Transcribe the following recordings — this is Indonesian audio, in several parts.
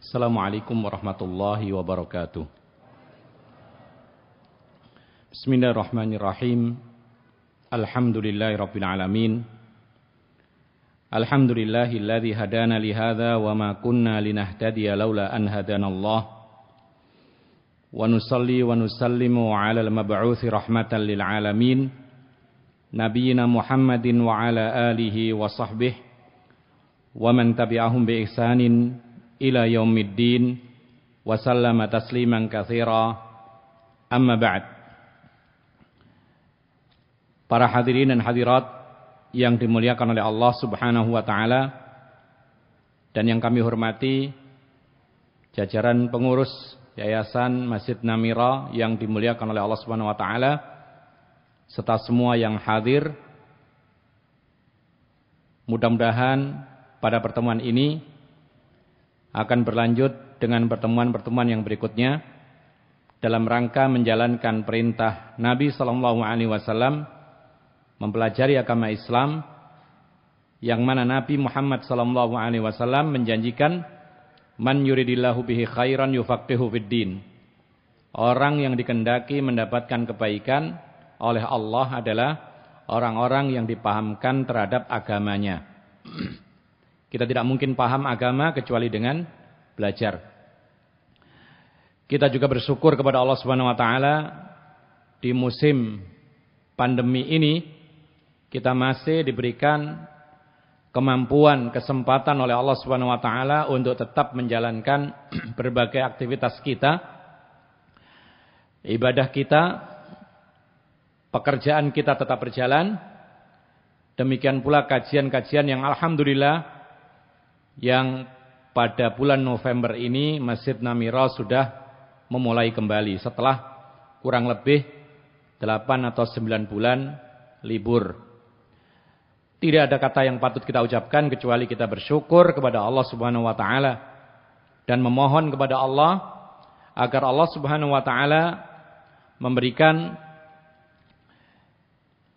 Assalamualaikum warahmatullahi wabarakatuh. Bismillahirrahmanirrahim. Alhamdulillahirabbil alamin. Alhamdulillahilladzi hadana li hadza wa ma kunna linahtadiya laula an hadanallah. Wa nusalli wa nusallimu 'alal mab'uutsi rahmatan lil alamin. نبينا محمد وعلى آله وصحبه ومن تبعهم بإحسان ila yaumiddin wa sallama tasliman katsira amma ba'd Para hadirin dan hadirat yang dimuliakan oleh Allah Subhanahu wa taala dan yang kami hormati jajaran pengurus Yayasan Masjid Namira yang dimuliakan oleh Allah Subhanahu wa taala serta semua yang hadir mudah-mudahan pada pertemuan ini akan berlanjut dengan pertemuan-pertemuan yang berikutnya dalam rangka menjalankan perintah Nabi Shallallahu Alaihi Wasallam mempelajari agama Islam yang mana Nabi Muhammad Shallallahu Alaihi Wasallam menjanjikan man yuridillahu bihi khairan yufaqihu fiddin orang yang dikendaki mendapatkan kebaikan oleh Allah adalah orang-orang yang dipahamkan terhadap agamanya. Kita tidak mungkin paham agama kecuali dengan belajar. Kita juga bersyukur kepada Allah Subhanahu wa taala di musim pandemi ini kita masih diberikan kemampuan, kesempatan oleh Allah Subhanahu wa taala untuk tetap menjalankan berbagai aktivitas kita, ibadah kita, pekerjaan kita tetap berjalan. Demikian pula kajian-kajian yang alhamdulillah yang pada bulan November ini Masjid Namira sudah memulai kembali setelah kurang lebih 8 atau 9 bulan libur. Tidak ada kata yang patut kita ucapkan kecuali kita bersyukur kepada Allah Subhanahu wa taala dan memohon kepada Allah agar Allah Subhanahu wa taala memberikan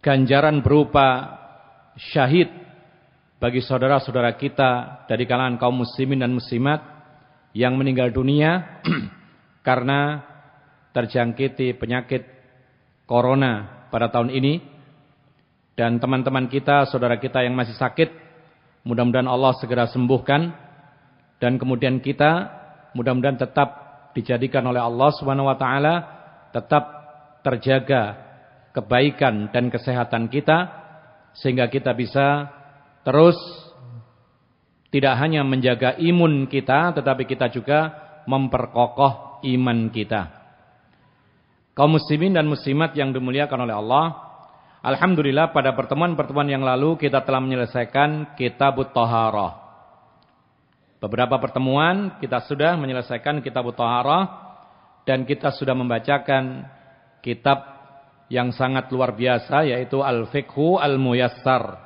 ganjaran berupa syahid bagi saudara-saudara kita dari kalangan kaum muslimin dan muslimat yang meninggal dunia karena terjangkiti penyakit corona pada tahun ini dan teman-teman kita, saudara kita yang masih sakit mudah-mudahan Allah segera sembuhkan dan kemudian kita mudah-mudahan tetap dijadikan oleh Allah Subhanahu wa taala tetap terjaga kebaikan dan kesehatan kita sehingga kita bisa Terus tidak hanya menjaga imun kita tetapi kita juga memperkokoh iman kita. Kaum muslimin dan muslimat yang dimuliakan oleh Allah, alhamdulillah pada pertemuan-pertemuan yang lalu kita telah menyelesaikan kitab thaharah. Beberapa pertemuan kita sudah menyelesaikan kitab thaharah dan kita sudah membacakan kitab yang sangat luar biasa yaitu Al-Fiqhu Al-Muyassar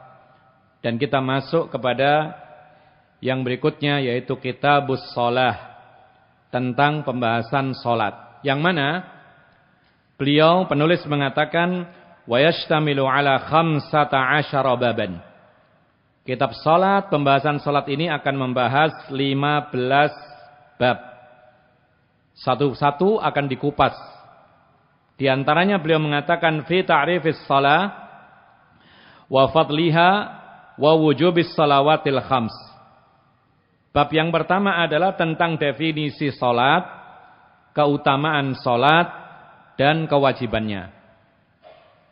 dan kita masuk kepada yang berikutnya yaitu kitabus sholah. Tentang pembahasan sholat. Yang mana beliau penulis mengatakan wayashtamilu ala khamsata asyara baban. Kitab sholat, pembahasan sholat ini akan membahas 15 bab. Satu-satu akan dikupas. Di antaranya beliau mengatakan fi ta'rifis sholat wa fadliha wa wujubis salawatil khams. Bab yang pertama adalah tentang definisi salat, keutamaan salat dan kewajibannya.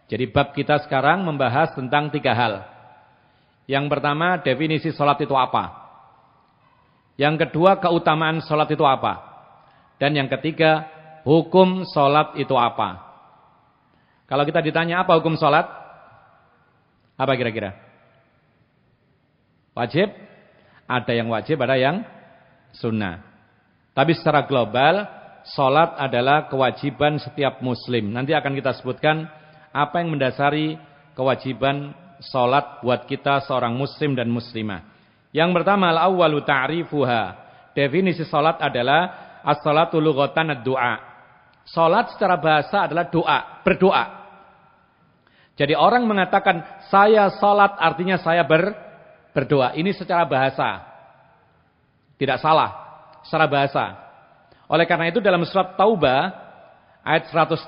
Jadi bab kita sekarang membahas tentang tiga hal. Yang pertama, definisi salat itu apa? Yang kedua, keutamaan salat itu apa? Dan yang ketiga, hukum salat itu apa? Kalau kita ditanya apa hukum salat? Apa kira-kira? Wajib, ada yang wajib, ada yang sunnah. Tapi secara global, sholat adalah kewajiban setiap muslim. Nanti akan kita sebutkan apa yang mendasari kewajiban sholat buat kita seorang muslim dan muslimah. Yang pertama, al-awwalu ta'rifuha. Definisi sholat adalah as sholatu lughatan ad-du'a. Sholat secara bahasa adalah doa, berdoa. Jadi orang mengatakan saya solat artinya saya ber berdoa. Ini secara bahasa. Tidak salah, secara bahasa. Oleh karena itu dalam surat Taubah ayat 103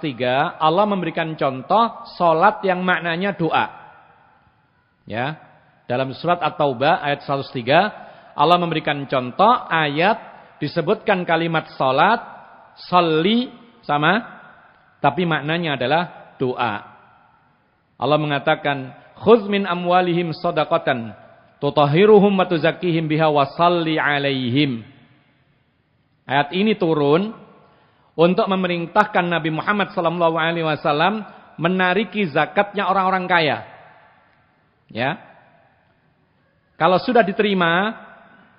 Allah memberikan contoh salat yang maknanya doa. Ya. Dalam surat At-Taubah ayat 103 Allah memberikan contoh ayat disebutkan kalimat salat, sholli sama tapi maknanya adalah doa. Allah mengatakan khudz min amwalihim sadaqatan Tutahiruhum wa tuzakkihim biha wa salli alaihim. Ayat ini turun untuk memerintahkan Nabi Muhammad sallallahu alaihi wasallam menariki zakatnya orang-orang kaya. Ya. Kalau sudah diterima,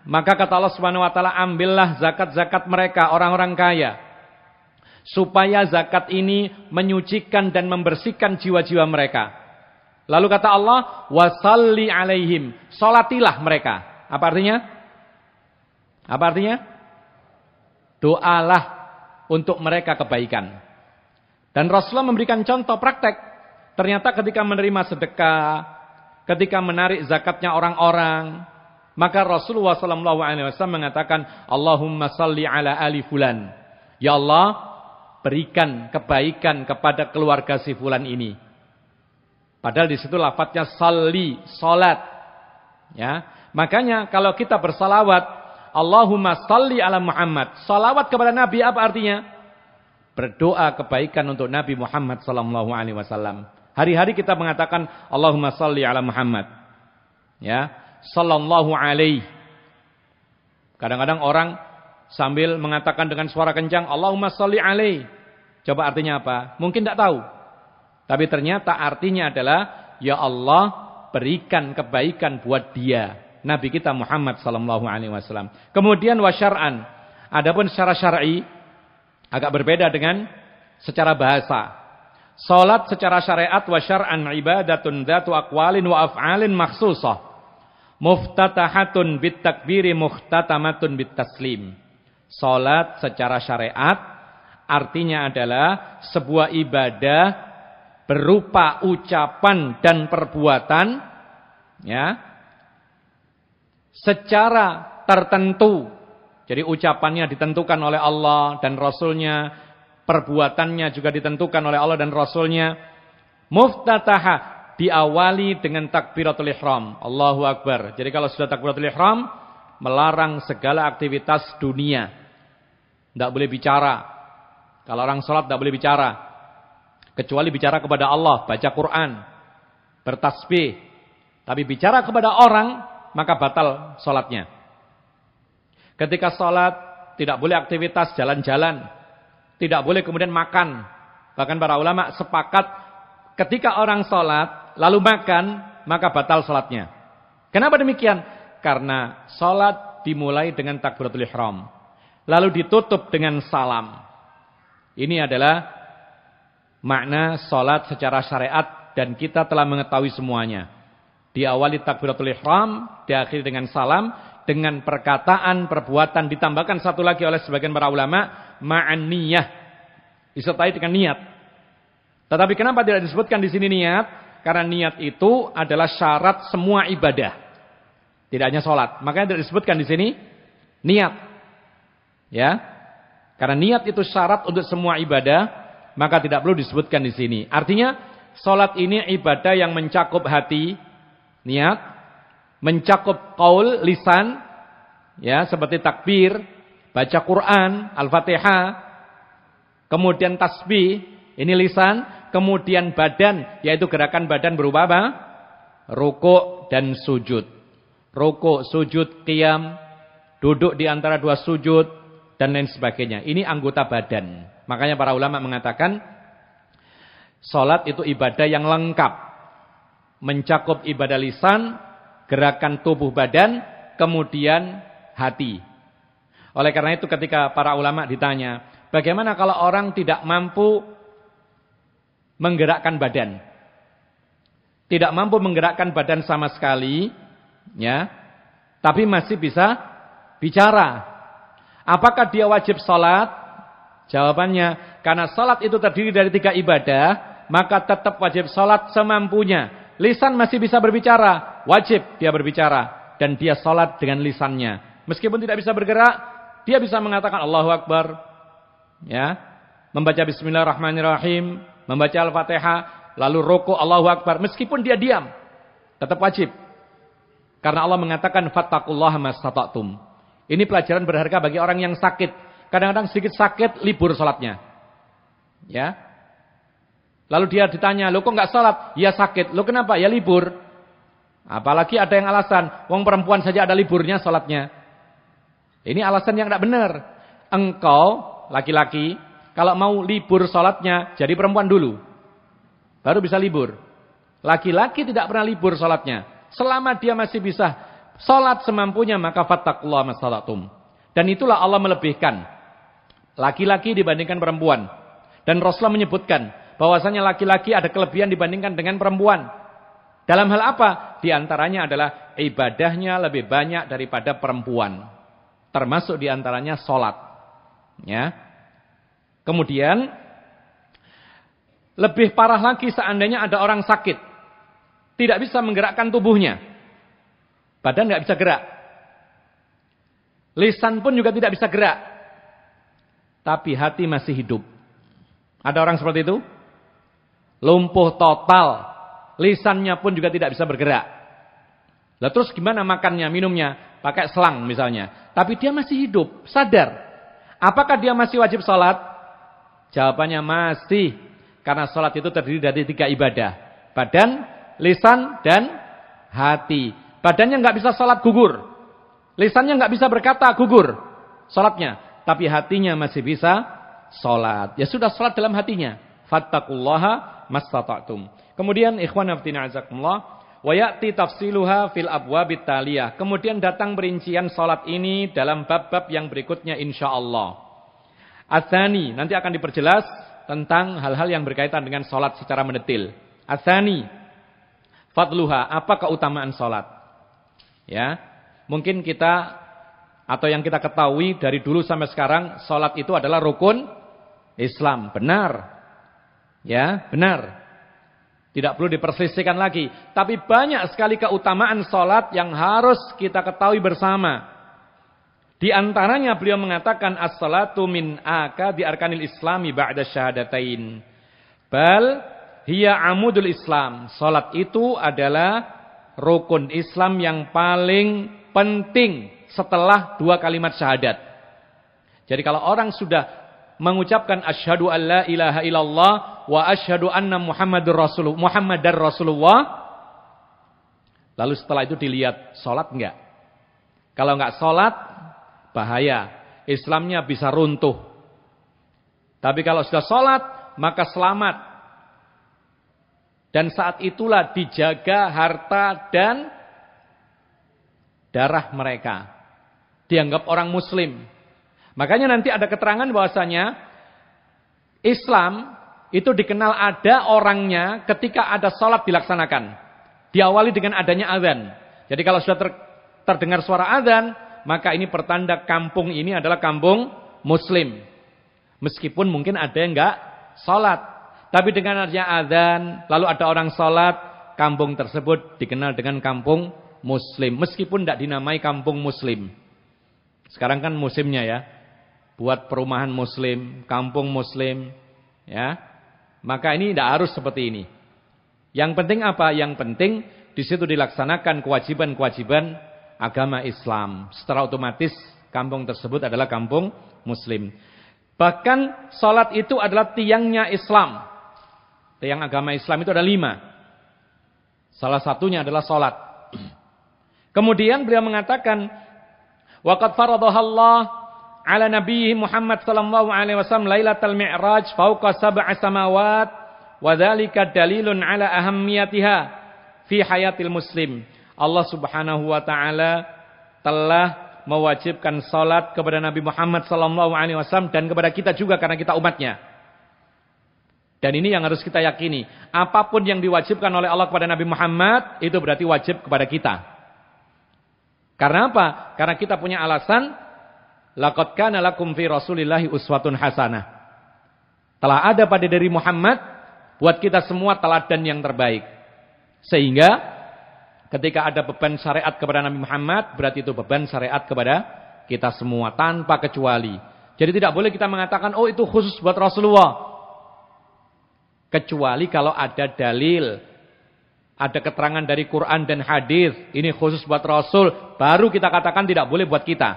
maka kata Allah Subhanahu wa taala ambillah zakat-zakat mereka orang-orang kaya supaya zakat ini menyucikan dan membersihkan jiwa-jiwa mereka. Lalu kata Allah, wasalli alaihim. Salatilah mereka. Apa artinya? Apa artinya? Doalah untuk mereka kebaikan. Dan Rasulullah memberikan contoh praktek. Ternyata ketika menerima sedekah, ketika menarik zakatnya orang-orang, maka Rasulullah SAW mengatakan, Allahumma salli ala ali fulan. Ya Allah, berikan kebaikan kepada keluarga si fulan ini. Padahal di situ lafadznya sali salat. Ya. Makanya kalau kita bersalawat, Allahumma salli ala Muhammad. Salawat kepada Nabi apa artinya? Berdoa kebaikan untuk Nabi Muhammad sallallahu alaihi wasallam. Hari-hari kita mengatakan Allahumma salli ala Muhammad. Ya, sallallahu alaihi. Kadang-kadang orang sambil mengatakan dengan suara kencang Allahumma salli alaihi. Coba artinya apa? Mungkin tidak tahu. Tapi ternyata artinya adalah ya Allah berikan kebaikan buat dia. Nabi kita Muhammad sallallahu alaihi wasallam. Kemudian wasyar'an. Adapun secara syar'i agak berbeda dengan secara bahasa. Salat secara syariat wasyaran ibadatun dzatu aqwalin wa af'alin makhsusah. Muftatahatun bit takbiri muhtatamatun bit taslim. Salat secara syariat artinya adalah sebuah ibadah berupa ucapan dan perbuatan ya secara tertentu. Jadi ucapannya ditentukan oleh Allah dan Rasulnya, perbuatannya juga ditentukan oleh Allah dan Rasulnya. Muftataha diawali dengan takbiratul ihram, Allahu Akbar. Jadi kalau sudah takbiratul ihram, melarang segala aktivitas dunia. Tidak boleh bicara. Kalau orang sholat tidak boleh bicara. Kecuali bicara kepada Allah, baca Quran, bertasbih. Tapi bicara kepada orang, maka batal sholatnya. Ketika sholat, tidak boleh aktivitas jalan-jalan. Tidak boleh kemudian makan. Bahkan para ulama sepakat ketika orang sholat, lalu makan, maka batal sholatnya. Kenapa demikian? Karena sholat dimulai dengan takbiratul ihram. Lalu ditutup dengan salam. Ini adalah makna salat secara syariat dan kita telah mengetahui semuanya. Diawali takbiratul ihram, diakhiri dengan salam, dengan perkataan, perbuatan ditambahkan satu lagi oleh sebagian para ulama ma'an niyah. Disertai dengan niat. Tetapi kenapa tidak disebutkan di sini niat? Karena niat itu adalah syarat semua ibadah. Tidak hanya salat. Makanya tidak disebutkan di sini niat. Ya. Karena niat itu syarat untuk semua ibadah maka tidak perlu disebutkan di sini. Artinya, solat ini ibadah yang mencakup hati, niat, mencakup kaul, lisan, ya seperti takbir, baca Quran, Al-Fatihah, kemudian tasbih, ini lisan, kemudian badan, yaitu gerakan badan berubah apa? Rukuk dan sujud. Rukuk, sujud, kiam, duduk di antara dua sujud, dan lain sebagainya. Ini anggota badan. Makanya para ulama mengatakan salat itu ibadah yang lengkap. Mencakup ibadah lisan, gerakan tubuh badan, kemudian hati. Oleh karena itu ketika para ulama ditanya, bagaimana kalau orang tidak mampu menggerakkan badan? Tidak mampu menggerakkan badan sama sekali, ya, tapi masih bisa bicara. Apakah dia wajib sholat? Jawabannya, karena sholat itu terdiri dari tiga ibadah, maka tetap wajib sholat semampunya. Lisan masih bisa berbicara, wajib dia berbicara dan dia sholat dengan lisannya. Meskipun tidak bisa bergerak, dia bisa mengatakan Allahu Akbar. Ya. Membaca bismillahirrahmanirrahim, membaca Al-Fatihah, lalu rokok Allahu Akbar meskipun dia diam, tetap wajib. Karena Allah mengatakan mas tatatum. Ini pelajaran berharga bagi orang yang sakit. Kadang-kadang sedikit sakit, libur sholatnya. Ya. Lalu dia ditanya, lo kok nggak sholat? Ya sakit. Lo kenapa? Ya libur. Apalagi ada yang alasan. Wong perempuan saja ada liburnya sholatnya. Ini alasan yang tidak benar. Engkau, laki-laki, kalau mau libur sholatnya, jadi perempuan dulu. Baru bisa libur. Laki-laki tidak pernah libur sholatnya. Selama dia masih bisa Salat semampunya maka fattakullah masalatum. Dan itulah Allah melebihkan. Laki-laki dibandingkan perempuan. Dan Rasulullah menyebutkan bahwasanya laki-laki ada kelebihan dibandingkan dengan perempuan. Dalam hal apa? Di antaranya adalah ibadahnya lebih banyak daripada perempuan. Termasuk di antaranya salat. Ya. Kemudian lebih parah lagi seandainya ada orang sakit. Tidak bisa menggerakkan tubuhnya. Badan nggak bisa gerak. Lisan pun juga tidak bisa gerak. Tapi hati masih hidup. Ada orang seperti itu? Lumpuh total. Lisannya pun juga tidak bisa bergerak. Lalu terus gimana makannya, minumnya? Pakai selang misalnya. Tapi dia masih hidup, sadar. Apakah dia masih wajib sholat? Jawabannya masih. Karena sholat itu terdiri dari tiga ibadah. Badan, lisan, dan hati. Badannya nggak bisa sholat gugur. Lisannya nggak bisa berkata gugur sholatnya. Tapi hatinya masih bisa sholat. Ya sudah sholat dalam hatinya. Fattakullaha mastata'tum. Kemudian ikhwan abdina azakumullah. Wayati tafsiluha fil abwabit taliyah. Kemudian datang perincian sholat ini dalam bab-bab yang berikutnya insyaAllah. Asani nanti akan diperjelas tentang hal-hal yang berkaitan dengan sholat secara mendetil. Asani fadluha apa keutamaan sholat. Ya. Mungkin kita atau yang kita ketahui dari dulu sampai sekarang salat itu adalah rukun Islam. Benar. Ya, benar. Tidak perlu diperselisihkan lagi. Tapi banyak sekali keutamaan salat yang harus kita ketahui bersama. Di antaranya beliau mengatakan as-salatu min aka di arkanil islami ba'da syahadatain. Bal hiya amudul islam. Salat itu adalah rukun Islam yang paling penting setelah dua kalimat syahadat. Jadi kalau orang sudah mengucapkan asyhadu alla ilaha illallah wa asyhadu anna muhammadur rasulullah muhammadar rasulullah lalu setelah itu dilihat salat enggak kalau enggak salat bahaya Islamnya bisa runtuh tapi kalau sudah salat maka selamat dan saat itulah dijaga harta dan darah mereka. Dianggap orang muslim. Makanya nanti ada keterangan bahwasanya Islam itu dikenal ada orangnya ketika ada sholat dilaksanakan. Diawali dengan adanya adhan. Jadi kalau sudah ter, terdengar suara adhan maka ini pertanda kampung ini adalah kampung muslim. Meskipun mungkin ada yang enggak sholat. Tapi dengan adanya azan, lalu ada orang sholat, kampung tersebut dikenal dengan kampung muslim. Meskipun tidak dinamai kampung muslim. Sekarang kan musimnya ya. Buat perumahan muslim, kampung muslim. ya. Maka ini tidak harus seperti ini. Yang penting apa? Yang penting di situ dilaksanakan kewajiban-kewajiban agama Islam. Secara otomatis kampung tersebut adalah kampung muslim. Bahkan sholat itu adalah tiangnya Islam. Tiang agama Islam itu ada lima. Salah satunya adalah sholat. Kemudian beliau mengatakan, Waqad Allah ala Nabi Muhammad sallallahu alaihi wasallam lailatul mi'raj fawqa sab'a samawat wa dzalika dalilun ala ahammiyatiha fi hayatil muslim. Allah Subhanahu wa taala telah mewajibkan salat kepada Nabi Muhammad sallallahu alaihi wasallam dan kepada kita juga karena kita umatnya. Dan ini yang harus kita yakini. Apapun yang diwajibkan oleh Allah kepada Nabi Muhammad, itu berarti wajib kepada kita. Karena apa? Karena kita punya alasan, Lakot kana lakum fi rasulillahi uswatun hasanah. Telah ada pada diri Muhammad, buat kita semua teladan yang terbaik. Sehingga, ketika ada beban syariat kepada Nabi Muhammad, berarti itu beban syariat kepada kita semua, tanpa kecuali. Jadi tidak boleh kita mengatakan, oh itu khusus buat Rasulullah. Kecuali kalau ada dalil, ada keterangan dari Quran dan hadis, ini khusus buat Rasul, baru kita katakan tidak boleh buat kita.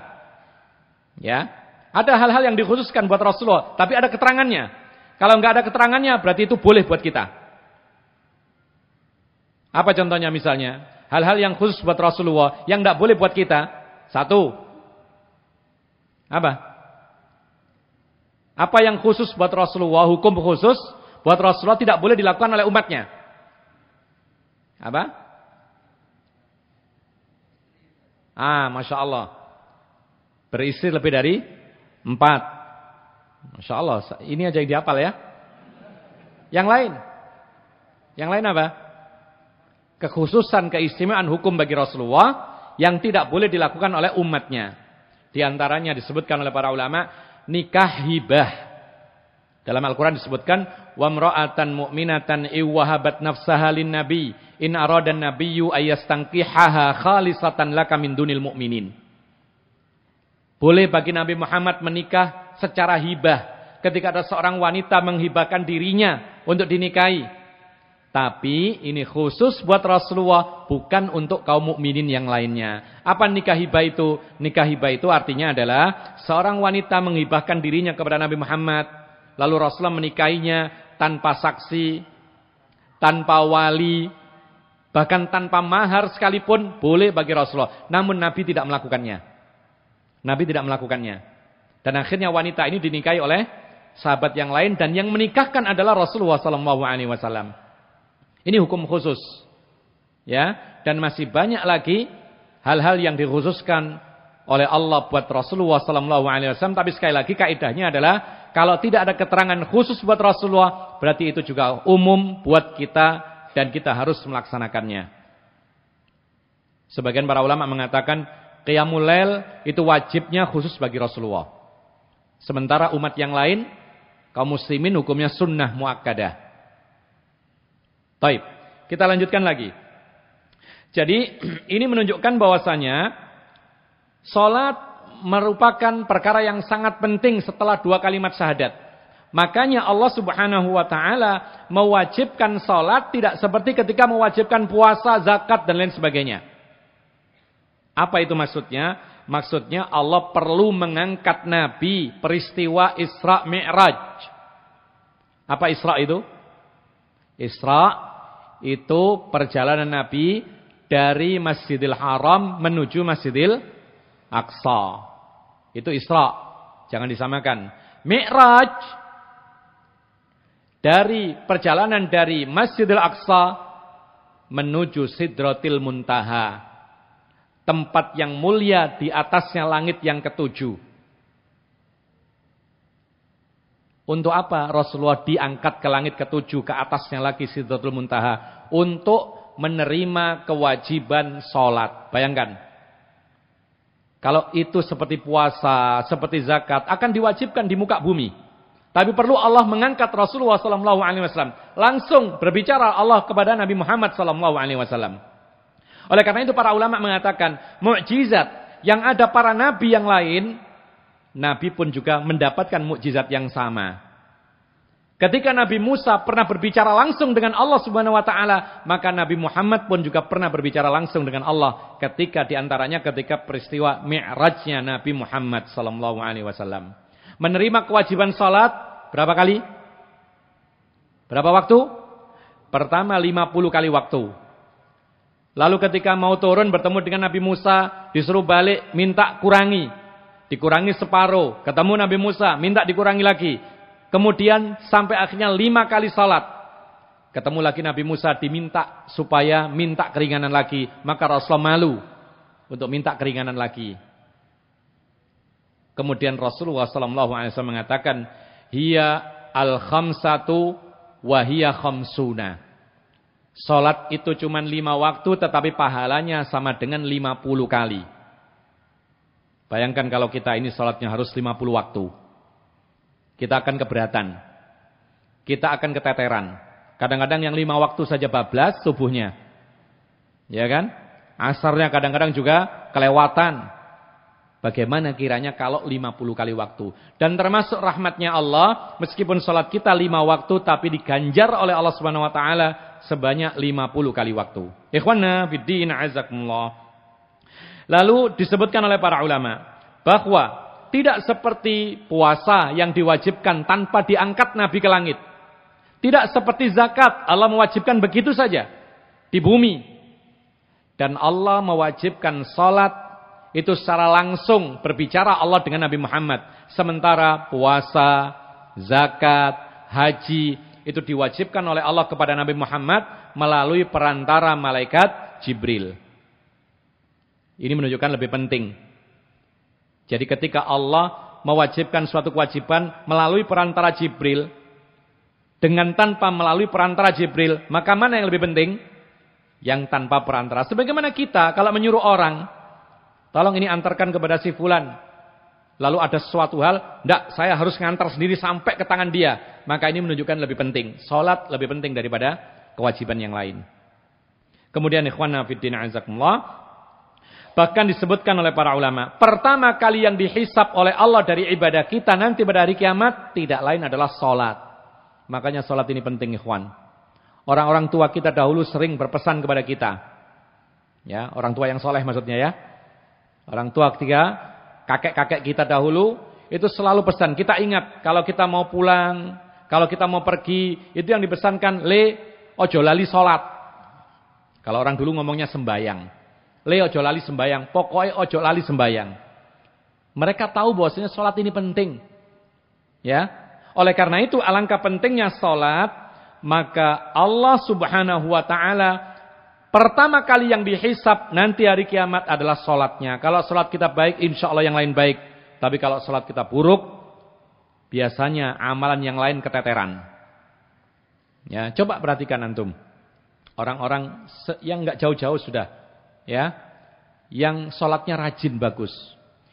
Ya. Ada hal-hal yang dikhususkan buat Rasulullah, tapi ada keterangannya. Kalau nggak ada keterangannya, berarti itu boleh buat kita. Apa contohnya misalnya? Hal-hal yang khusus buat Rasulullah, yang nggak boleh buat kita. Satu. Apa? Apa yang khusus buat Rasulullah, hukum khusus? buat Rasulullah tidak boleh dilakukan oleh umatnya. Apa? Ah, Masya Allah. Beristri lebih dari empat. Masya Allah, ini aja yang dihafal ya. Yang lain? Yang lain apa? Kekhususan keistimewaan hukum bagi Rasulullah yang tidak boleh dilakukan oleh umatnya. Di antaranya disebutkan oleh para ulama, nikah hibah. Dalam Al-Quran disebutkan, وَمْرَأَةً مُؤْمِنَةً إِوَّهَبَتْ نَفْسَهَا لِلنَّبِيِّ إِنْ أَرَادَ النَّبِيُّ أَيَسْتَنْكِحَهَا خَالِصَةً لَكَ مِنْ دُنِ الْمُؤْمِنِينَ Boleh bagi Nabi Muhammad menikah secara hibah. Ketika ada seorang wanita menghibahkan dirinya untuk dinikahi. Tapi ini khusus buat Rasulullah, bukan untuk kaum mukminin yang lainnya. Apa nikah hibah itu? Nikah hibah itu artinya adalah seorang wanita menghibahkan dirinya kepada Nabi Muhammad lalu Rasulullah menikahinya tanpa saksi, tanpa wali, bahkan tanpa mahar sekalipun boleh bagi Rasulullah. Namun Nabi tidak melakukannya. Nabi tidak melakukannya. Dan akhirnya wanita ini dinikahi oleh sahabat yang lain dan yang menikahkan adalah Rasulullah SAW. Ini hukum khusus. Ya, dan masih banyak lagi hal-hal yang dikhususkan oleh Allah buat Rasulullah SAW. Tapi sekali lagi kaidahnya adalah kalau tidak ada keterangan khusus buat Rasulullah, berarti itu juga umum buat kita dan kita harus melaksanakannya. Sebagian para ulama mengatakan qiyamul lail itu wajibnya khusus bagi Rasulullah. Sementara umat yang lain kaum muslimin hukumnya sunnah muakkadah. Baik, kita lanjutkan lagi. Jadi ini menunjukkan bahwasanya salat merupakan perkara yang sangat penting setelah dua kalimat syahadat. Makanya Allah Subhanahu wa taala mewajibkan salat tidak seperti ketika mewajibkan puasa, zakat dan lain sebagainya. Apa itu maksudnya? Maksudnya Allah perlu mengangkat nabi peristiwa Isra Mi'raj. Apa Isra itu? Isra itu perjalanan nabi dari Masjidil Haram menuju Masjidil Aqsa. Itu Isra. Jangan disamakan. Mi'raj dari perjalanan dari Masjidil Aqsa menuju Sidratil Muntaha. Tempat yang mulia di atasnya langit yang ketujuh. Untuk apa Rasulullah diangkat ke langit ketujuh ke atasnya lagi Sidratul Muntaha? Untuk menerima kewajiban sholat. Bayangkan kalau itu seperti puasa, seperti zakat, akan diwajibkan di muka bumi. Tapi perlu Allah mengangkat Rasulullah SAW. Langsung berbicara Allah kepada Nabi Muhammad SAW. Oleh karena itu para ulama mengatakan, mukjizat yang ada para nabi yang lain, nabi pun juga mendapatkan mukjizat yang sama. Ketika Nabi Musa pernah berbicara langsung dengan Allah Subhanahu wa taala, maka Nabi Muhammad pun juga pernah berbicara langsung dengan Allah ketika diantaranya ketika peristiwa Mi'rajnya Nabi Muhammad sallallahu alaihi wasallam. Menerima kewajiban salat berapa kali? Berapa waktu? Pertama 50 kali waktu. Lalu ketika mau turun bertemu dengan Nabi Musa, disuruh balik minta kurangi. Dikurangi separuh. Ketemu Nabi Musa, minta dikurangi lagi. Kemudian sampai akhirnya lima kali salat. Ketemu lagi Nabi Musa diminta supaya minta keringanan lagi. Maka Rasulullah malu untuk minta keringanan lagi. Kemudian Rasulullah SAW mengatakan, Hiya al-khamsatu wahia khamsuna. Salat itu cuma lima waktu tetapi pahalanya sama dengan lima puluh kali. Bayangkan kalau kita ini salatnya harus lima puluh waktu kita akan keberatan. Kita akan keteteran. Kadang-kadang yang lima waktu saja bablas subuhnya. Ya kan? Asarnya kadang-kadang juga kelewatan. Bagaimana kiranya kalau 50 kali waktu. Dan termasuk rahmatnya Allah, meskipun sholat kita lima waktu, tapi diganjar oleh Allah Subhanahu Wa Taala sebanyak 50 kali waktu. Ikhwana fiddin azakumullah. Lalu disebutkan oleh para ulama bahwa tidak seperti puasa yang diwajibkan tanpa diangkat Nabi ke langit. Tidak seperti zakat, Allah mewajibkan begitu saja di bumi. Dan Allah mewajibkan salat itu secara langsung berbicara Allah dengan Nabi Muhammad. Sementara puasa, zakat, haji itu diwajibkan oleh Allah kepada Nabi Muhammad melalui perantara malaikat Jibril. Ini menunjukkan lebih penting jadi ketika Allah mewajibkan suatu kewajiban melalui perantara Jibril dengan tanpa melalui perantara Jibril, maka mana yang lebih penting? Yang tanpa perantara. Sebagaimana kita kalau menyuruh orang, tolong ini antarkan kepada si fulan. Lalu ada sesuatu hal, tidak, saya harus ngantar sendiri sampai ke tangan dia. Maka ini menunjukkan lebih penting. Salat lebih penting daripada kewajiban yang lain. Kemudian ikhwan fiddin azakumullah, Bahkan disebutkan oleh para ulama. Pertama kali yang dihisap oleh Allah dari ibadah kita nanti pada hari kiamat tidak lain adalah sholat. Makanya sholat ini penting ikhwan. Orang-orang tua kita dahulu sering berpesan kepada kita. Ya, orang tua yang soleh maksudnya ya. Orang tua ketiga, kakek-kakek kita dahulu itu selalu pesan. Kita ingat kalau kita mau pulang, kalau kita mau pergi, itu yang dipesankan le ojo lali sholat. Kalau orang dulu ngomongnya sembayang. Le ojo lali sembayang, pokoknya ojo lali sembayang. Mereka tahu bahwasanya sholat ini penting. Ya. Oleh karena itu alangkah pentingnya sholat, maka Allah subhanahu wa ta'ala pertama kali yang dihisap nanti hari kiamat adalah sholatnya. Kalau sholat kita baik, insya Allah yang lain baik. Tapi kalau sholat kita buruk, biasanya amalan yang lain keteteran. Ya, coba perhatikan antum. Orang-orang yang nggak jauh-jauh sudah ya, yang sholatnya rajin bagus.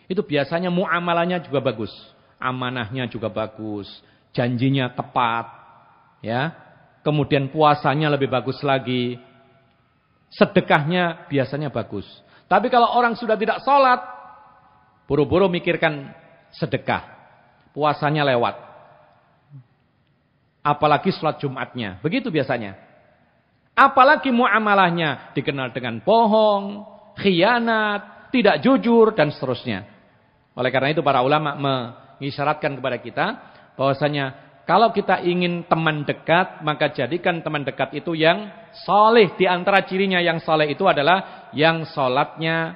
Itu biasanya muamalahnya juga bagus, amanahnya juga bagus, janjinya tepat, ya. Kemudian puasanya lebih bagus lagi, sedekahnya biasanya bagus. Tapi kalau orang sudah tidak sholat, buru-buru mikirkan sedekah, puasanya lewat. Apalagi sholat Jumatnya, begitu biasanya. Apalagi muamalahnya dikenal dengan bohong, khianat, tidak jujur dan seterusnya. Oleh karena itu para ulama mengisyaratkan kepada kita bahwasanya kalau kita ingin teman dekat, maka jadikan teman dekat itu yang soleh. Di antara cirinya yang soleh itu adalah yang sholatnya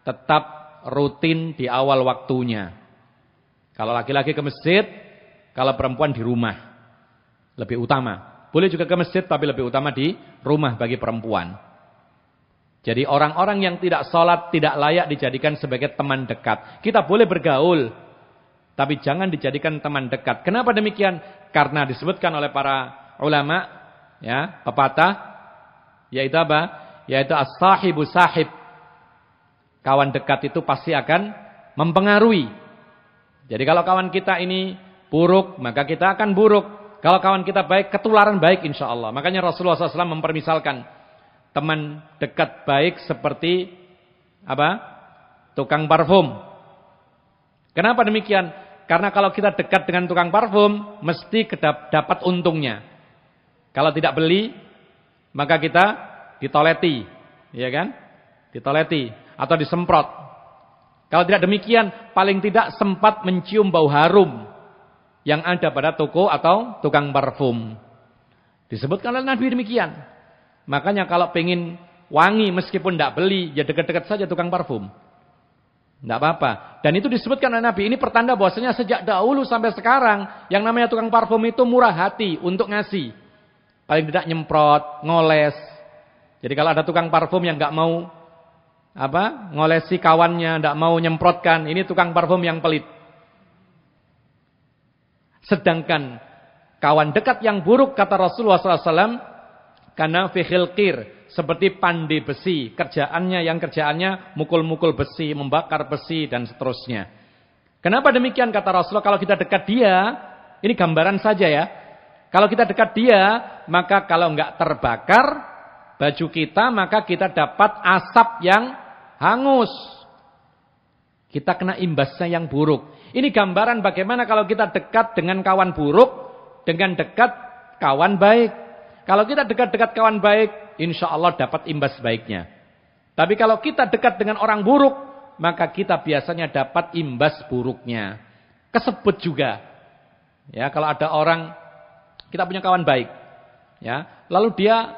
tetap rutin di awal waktunya. Kalau laki-laki ke masjid, kalau perempuan di rumah. Lebih utama. Boleh juga ke masjid tapi lebih utama di rumah bagi perempuan. Jadi orang-orang yang tidak sholat, tidak layak dijadikan sebagai teman dekat. Kita boleh bergaul, tapi jangan dijadikan teman dekat. Kenapa demikian? Karena disebutkan oleh para ulama, ya pepatah, yaitu apa? Yaitu as-sahibu sahib. Kawan dekat itu pasti akan mempengaruhi. Jadi kalau kawan kita ini buruk, maka kita akan buruk. Kalau kawan kita baik, ketularan baik insya Allah. Makanya Rasulullah SAW mempermisalkan teman dekat baik seperti apa? Tukang parfum. Kenapa demikian? Karena kalau kita dekat dengan tukang parfum, mesti dapat untungnya. Kalau tidak beli, maka kita ditoleti, ya kan? Ditoleti atau disemprot. Kalau tidak demikian, paling tidak sempat mencium bau harum yang ada pada toko atau tukang parfum. Disebutkan oleh Nabi demikian. Makanya kalau pengen wangi meskipun tidak beli, ya dekat-dekat saja tukang parfum. Tidak apa-apa. Dan itu disebutkan oleh Nabi. Ini pertanda bahwasanya sejak dahulu sampai sekarang, yang namanya tukang parfum itu murah hati untuk ngasih. Paling tidak nyemprot, ngoles. Jadi kalau ada tukang parfum yang nggak mau apa ngolesi kawannya, tidak mau nyemprotkan, ini tukang parfum yang pelit. Sedangkan kawan dekat yang buruk kata Rasulullah SAW karena fihil seperti pandi besi kerjaannya yang kerjaannya mukul-mukul besi, membakar besi dan seterusnya. Kenapa demikian kata Rasulullah kalau kita dekat dia ini gambaran saja ya. Kalau kita dekat dia maka kalau nggak terbakar baju kita maka kita dapat asap yang hangus. Kita kena imbasnya yang buruk. Ini gambaran bagaimana kalau kita dekat dengan kawan buruk, dengan dekat kawan baik. Kalau kita dekat-dekat kawan baik, insya Allah dapat imbas baiknya. Tapi kalau kita dekat dengan orang buruk, maka kita biasanya dapat imbas buruknya. Kesebut juga. Ya, kalau ada orang, kita punya kawan baik. Ya, lalu dia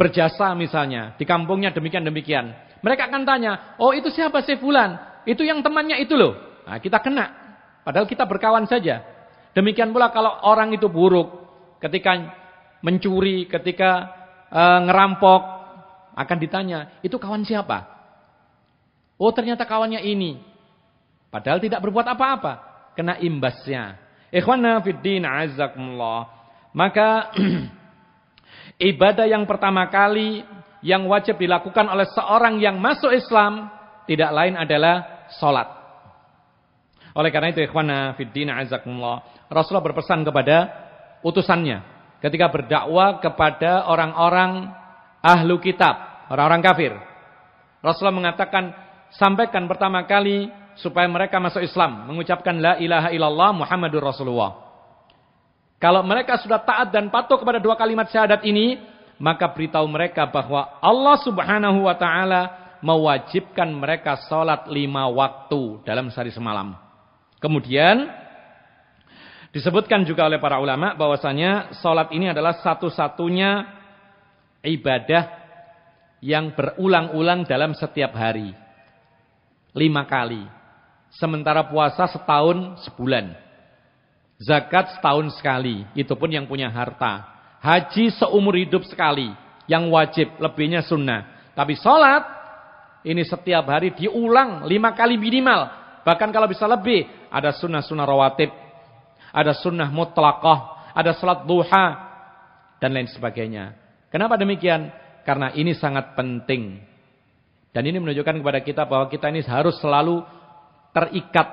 berjasa misalnya, di kampungnya demikian-demikian. Mereka akan tanya, oh itu siapa sih Fulan? Itu yang temannya itu loh. Nah, kita kena. Padahal kita berkawan saja. Demikian pula kalau orang itu buruk. Ketika mencuri, ketika e, ngerampok. Akan ditanya, itu kawan siapa? Oh ternyata kawannya ini. Padahal tidak berbuat apa-apa. Kena imbasnya. Ikhwana fiddin azakumullah. Maka ibadah yang pertama kali yang wajib dilakukan oleh seorang yang masuk Islam tidak lain adalah sholat. Oleh karena itu ikhwana fiddina azakumullah. Rasulullah berpesan kepada utusannya ketika berdakwah kepada orang-orang ahlu kitab, orang-orang kafir. Rasulullah mengatakan sampaikan pertama kali supaya mereka masuk Islam, mengucapkan la ilaha illallah Muhammadur Rasulullah. Kalau mereka sudah taat dan patuh kepada dua kalimat syahadat ini, maka beritahu mereka bahwa Allah Subhanahu wa taala mewajibkan mereka sholat lima waktu dalam sehari semalam. Kemudian disebutkan juga oleh para ulama bahwasanya salat ini adalah satu-satunya ibadah yang berulang-ulang dalam setiap hari. Lima kali. Sementara puasa setahun sebulan. Zakat setahun sekali. Itu pun yang punya harta. Haji seumur hidup sekali. Yang wajib. Lebihnya sunnah. Tapi sholat. Ini setiap hari diulang. Lima kali minimal. Bahkan kalau bisa lebih ada sunnah-sunnah rawatib, ada sunnah mutlaqah, ada salat duha, dan lain sebagainya. Kenapa demikian? Karena ini sangat penting. Dan ini menunjukkan kepada kita bahwa kita ini harus selalu terikat,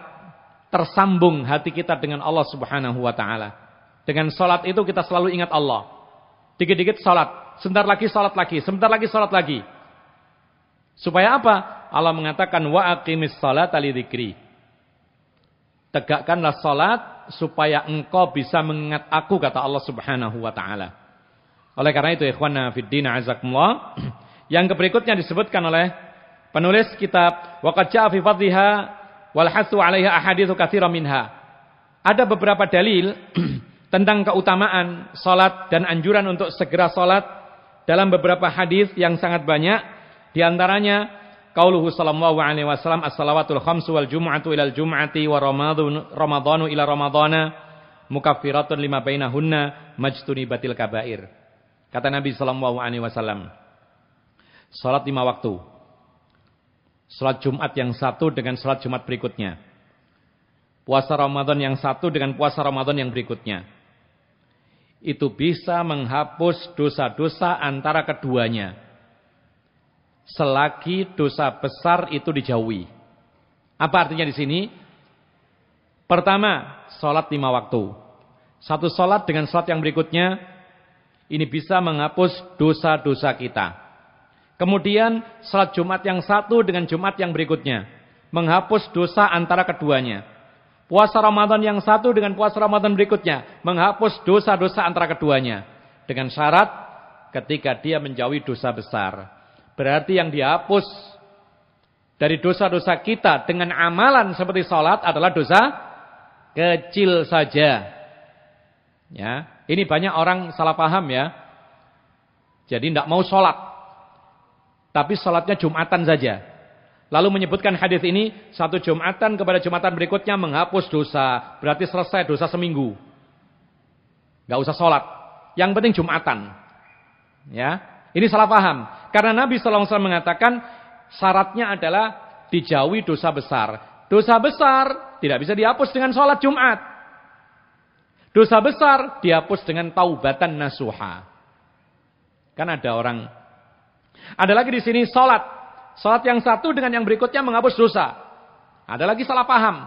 tersambung hati kita dengan Allah Subhanahu wa taala. Dengan salat itu kita selalu ingat Allah. Dikit-dikit salat, sebentar lagi salat lagi, sebentar lagi salat lagi. Supaya apa? Allah mengatakan wa aqimis salata lidzikri. Tegakkanlah salat supaya engkau bisa mengingat aku kata Allah Subhanahu wa taala. Oleh karena itu ikhwana fiddin azakumullah. Yang berikutnya disebutkan oleh penulis kitab waqad ja'a fi wal hasu 'alaiha ahaditsu katsira minha. Ada beberapa dalil tentang keutamaan salat dan anjuran untuk segera salat dalam beberapa hadis yang sangat banyak di antaranya Qauluhu sallallahu alaihi wasallam as-salawatul khamsu wal jum'atu ilal jum'ati wa ramadhanu ramadhanu ila ramadhana mukaffiratun lima bainahunna batil kabair. Kata Nabi sallallahu alaihi wasallam. Salat lima waktu. Salat Jumat yang satu dengan salat Jumat berikutnya. Puasa Ramadan yang satu dengan puasa Ramadan yang berikutnya. Itu bisa menghapus dosa-dosa antara keduanya selagi dosa besar itu dijauhi. Apa artinya di sini? Pertama, sholat lima waktu. Satu sholat dengan sholat yang berikutnya, ini bisa menghapus dosa-dosa kita. Kemudian sholat Jumat yang satu dengan Jumat yang berikutnya. Menghapus dosa antara keduanya. Puasa Ramadan yang satu dengan puasa Ramadan berikutnya. Menghapus dosa-dosa antara keduanya. Dengan syarat ketika dia menjauhi dosa besar. Berarti yang dihapus dari dosa-dosa kita dengan amalan seperti sholat adalah dosa kecil saja. Ya, ini banyak orang salah paham ya. Jadi tidak mau sholat, tapi sholatnya jumatan saja. Lalu menyebutkan hadis ini satu jumatan kepada jumatan berikutnya menghapus dosa, berarti selesai dosa seminggu. Gak usah sholat. Yang penting jumatan, ya. Ini salah paham. Karena Nabi SAW mengatakan syaratnya adalah dijauhi dosa besar. Dosa besar tidak bisa dihapus dengan sholat Jumat. Dosa besar dihapus dengan taubatan nasuha. Kan ada orang. Ada lagi di sini sholat. Sholat yang satu dengan yang berikutnya menghapus dosa. Ada lagi salah paham.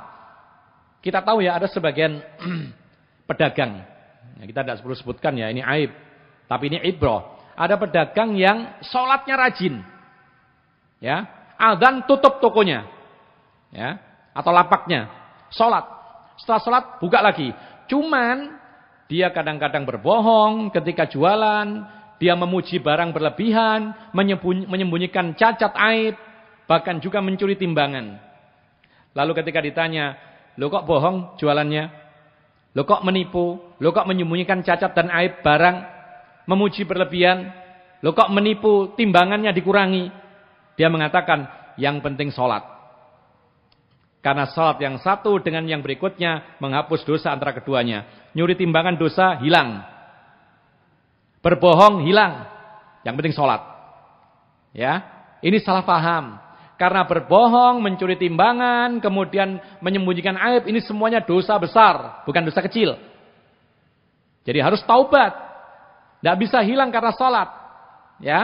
Kita tahu ya ada sebagian pedagang. Ya, kita tidak perlu sebutkan ya ini aib. Tapi ini ibroh ada pedagang yang sholatnya rajin. Ya, azan tutup tokonya. Ya, atau lapaknya. Sholat. Setelah sholat buka lagi. Cuman dia kadang-kadang berbohong ketika jualan. Dia memuji barang berlebihan. Menyembunyikan cacat aib. Bahkan juga mencuri timbangan. Lalu ketika ditanya, lo kok bohong jualannya? Lo kok menipu? Lo kok menyembunyikan cacat dan aib barang? memuji berlebihan, lo kok menipu, timbangannya dikurangi. Dia mengatakan, yang penting sholat. Karena sholat yang satu dengan yang berikutnya menghapus dosa antara keduanya. Nyuri timbangan dosa hilang. Berbohong hilang. Yang penting sholat. Ya, ini salah paham. Karena berbohong, mencuri timbangan, kemudian menyembunyikan aib, ini semuanya dosa besar, bukan dosa kecil. Jadi harus taubat. Tidak bisa hilang karena sholat. Ya.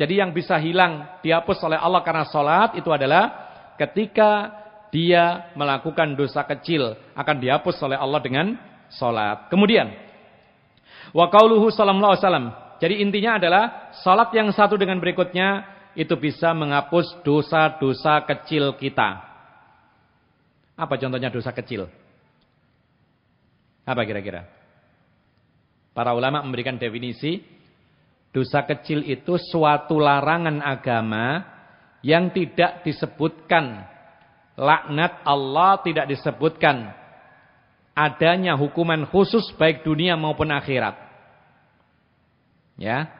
Jadi yang bisa hilang dihapus oleh Allah karena sholat itu adalah ketika dia melakukan dosa kecil akan dihapus oleh Allah dengan sholat. Kemudian wa kauluhu sallallahu alaihi wasallam. Jadi intinya adalah sholat yang satu dengan berikutnya itu bisa menghapus dosa-dosa kecil kita. Apa contohnya dosa kecil? Apa kira-kira? Para ulama memberikan definisi, dosa kecil itu suatu larangan agama yang tidak disebutkan. Laknat Allah tidak disebutkan. Adanya hukuman khusus baik dunia maupun akhirat. Ya.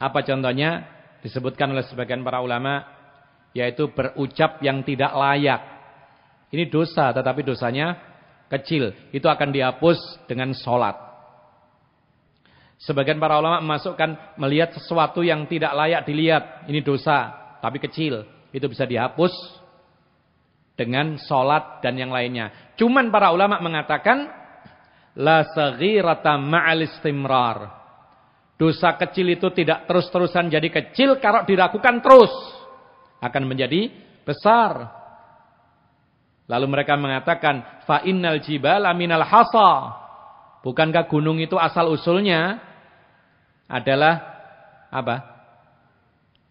Apa contohnya? Disebutkan oleh sebagian para ulama, yaitu berucap yang tidak layak. Ini dosa, tetapi dosanya kecil. Itu akan dihapus dengan sholat. Sebagian para ulama memasukkan melihat sesuatu yang tidak layak dilihat, ini dosa, tapi kecil, itu bisa dihapus dengan sholat dan yang lainnya. Cuman para ulama mengatakan la saghirata ma'al istimrar. Dosa kecil itu tidak terus-terusan jadi kecil kalau dilakukan terus akan menjadi besar. Lalu mereka mengatakan fa jibala minal hasa. Bukankah gunung itu asal usulnya adalah apa?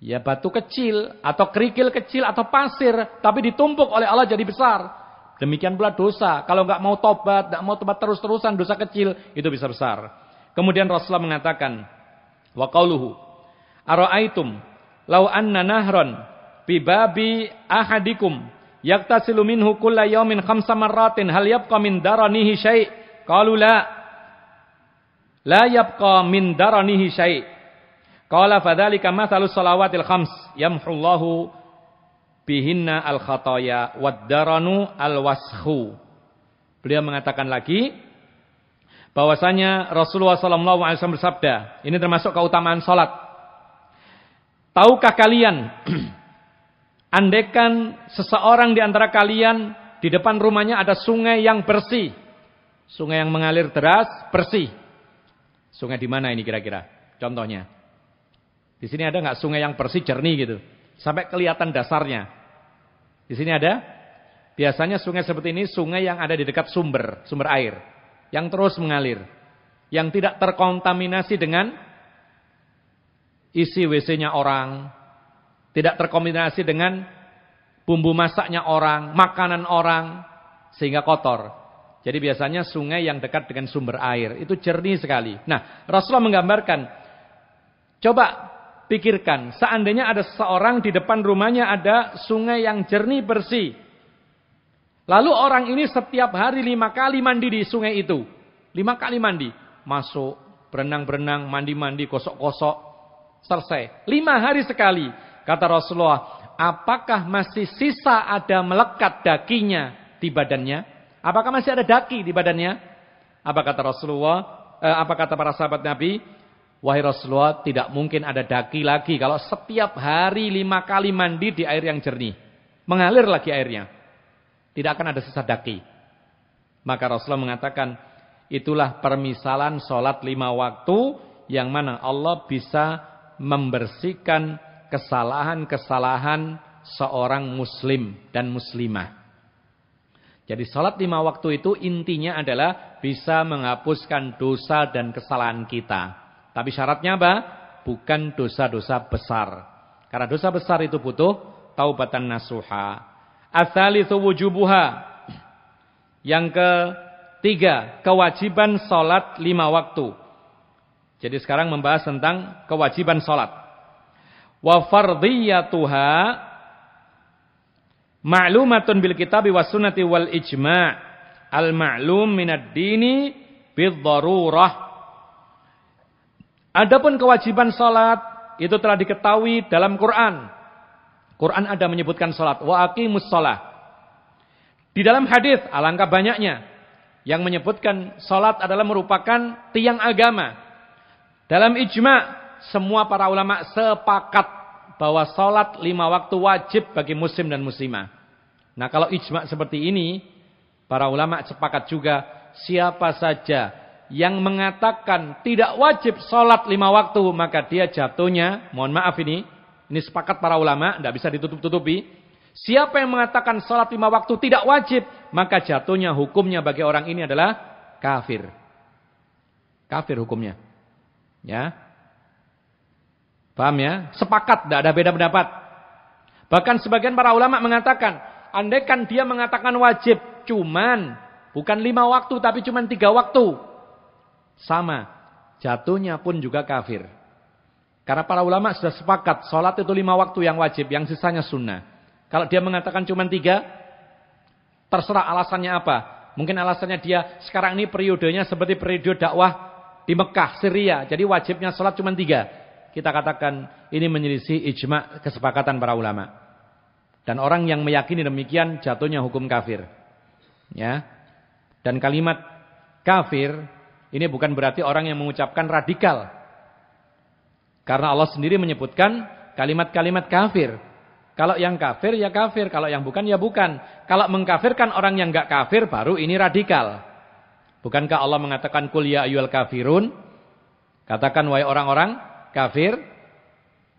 Ya batu kecil atau kerikil kecil atau pasir tapi ditumpuk oleh Allah jadi besar. Demikian pula dosa. Kalau nggak mau tobat, nggak mau tobat terus-terusan dosa kecil itu bisa besar. Kemudian Rasulullah mengatakan wa kauluhu aro'aitum, lau anna nahron bi babi ahadikum yaktasilu minhu kulla yawmin khamsa hal yabqa min daranihi syai' kalula La yabqa min daranihi syai'. Qala fadzalika mathalus salawatil khams yamhullahu bihinna al khataya wad daranu al waskhu. Beliau mengatakan lagi bahwasanya Rasulullah sallallahu alaihi wasallam bersabda, ini termasuk keutamaan salat. Tahukah kalian andekan seseorang di antara kalian di depan rumahnya ada sungai yang bersih, sungai yang mengalir deras, bersih. Sungai di mana ini kira-kira? Contohnya. Di sini ada nggak sungai yang bersih jernih gitu? Sampai kelihatan dasarnya. Di sini ada? Biasanya sungai seperti ini sungai yang ada di dekat sumber, sumber air. Yang terus mengalir. Yang tidak terkontaminasi dengan isi WC-nya orang. Tidak terkontaminasi dengan bumbu masaknya orang, makanan orang. Sehingga kotor. Jadi biasanya sungai yang dekat dengan sumber air itu jernih sekali. Nah, Rasulullah menggambarkan coba pikirkan seandainya ada seorang di depan rumahnya ada sungai yang jernih bersih. Lalu orang ini setiap hari lima kali mandi di sungai itu. Lima kali mandi. Masuk, berenang-berenang, mandi-mandi, kosok-kosok. Selesai. Lima hari sekali. Kata Rasulullah, apakah masih sisa ada melekat dakinya di badannya? Apakah masih ada daki di badannya? Apa kata Rasulullah? Eh, apa kata para sahabat Nabi? Wahai Rasulullah, tidak mungkin ada daki lagi kalau setiap hari lima kali mandi di air yang jernih. Mengalir lagi airnya. Tidak akan ada sisa daki. Maka Rasulullah mengatakan, itulah permisalan sholat lima waktu yang mana Allah bisa membersihkan kesalahan-kesalahan seorang muslim dan muslimah. Jadi sholat lima waktu itu intinya adalah bisa menghapuskan dosa dan kesalahan kita. Tapi syaratnya apa? Bukan dosa-dosa besar. Karena dosa besar itu butuh taubatan nasuha. Asalithu wujubuha. Yang ketiga, kewajiban sholat lima waktu. Jadi sekarang membahas tentang kewajiban sholat. Wa fardiyatuha Ma'lumatun bil kitabi was sunnati wal ijma'. Al ma'lum minad dini bid darurah. Adapun kewajiban salat itu telah diketahui dalam Quran. Quran ada menyebutkan salat wa aqimus shalah. Di dalam hadis alangkah banyaknya yang menyebutkan salat adalah merupakan tiang agama. Dalam ijma' semua para ulama sepakat bahwa sholat lima waktu wajib bagi muslim dan muslimah. Nah kalau ijma seperti ini, para ulama sepakat juga siapa saja yang mengatakan tidak wajib sholat lima waktu, maka dia jatuhnya, mohon maaf ini, ini sepakat para ulama, tidak bisa ditutup-tutupi. Siapa yang mengatakan sholat lima waktu tidak wajib, maka jatuhnya hukumnya bagi orang ini adalah kafir. Kafir hukumnya. Ya, Paham ya? Sepakat, tidak ada beda pendapat. Bahkan sebagian para ulama mengatakan, andaikan dia mengatakan wajib, cuman bukan lima waktu, tapi cuman tiga waktu. Sama, jatuhnya pun juga kafir. Karena para ulama sudah sepakat, sholat itu lima waktu yang wajib, yang sisanya sunnah. Kalau dia mengatakan cuman tiga, terserah alasannya apa. Mungkin alasannya dia sekarang ini periodenya seperti periode dakwah di Mekah, Syria. Jadi wajibnya sholat cuma tiga kita katakan ini menyelisih ijma kesepakatan para ulama. Dan orang yang meyakini demikian jatuhnya hukum kafir. Ya. Dan kalimat kafir ini bukan berarti orang yang mengucapkan radikal. Karena Allah sendiri menyebutkan kalimat-kalimat kafir. Kalau yang kafir ya kafir, kalau yang bukan ya bukan. Kalau mengkafirkan orang yang enggak kafir baru ini radikal. Bukankah Allah mengatakan kul ya ayyul kafirun? Katakan wahai orang-orang kafir.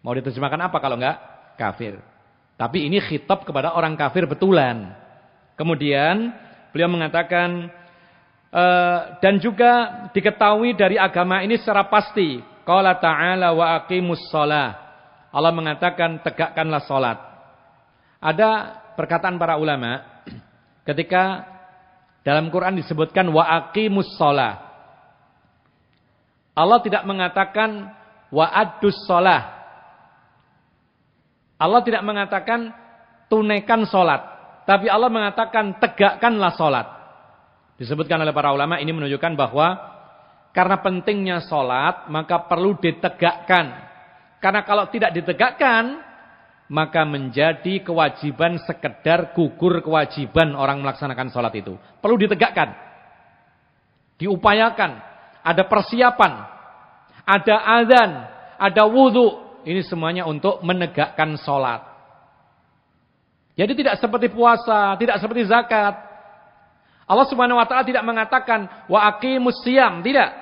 Mau diterjemahkan apa kalau enggak? Kafir. Tapi ini khitab kepada orang kafir betulan. Kemudian beliau mengatakan e, dan juga diketahui dari agama ini secara pasti. Qala ta'ala wa aqimus shalah. Allah mengatakan tegakkanlah salat. Ada perkataan para ulama ketika dalam Quran disebutkan wa aqimus shalah. Allah tidak mengatakan wa adus sholah. Allah tidak mengatakan tunaikan sholat. Tapi Allah mengatakan tegakkanlah sholat. Disebutkan oleh para ulama ini menunjukkan bahwa karena pentingnya sholat maka perlu ditegakkan. Karena kalau tidak ditegakkan maka menjadi kewajiban sekedar gugur kewajiban orang melaksanakan sholat itu. Perlu ditegakkan. Diupayakan. Ada persiapan ada azan, ada wudhu. Ini semuanya untuk menegakkan sholat. Jadi tidak seperti puasa, tidak seperti zakat. Allah Subhanahu wa taala tidak mengatakan wa aqimus siyam, tidak.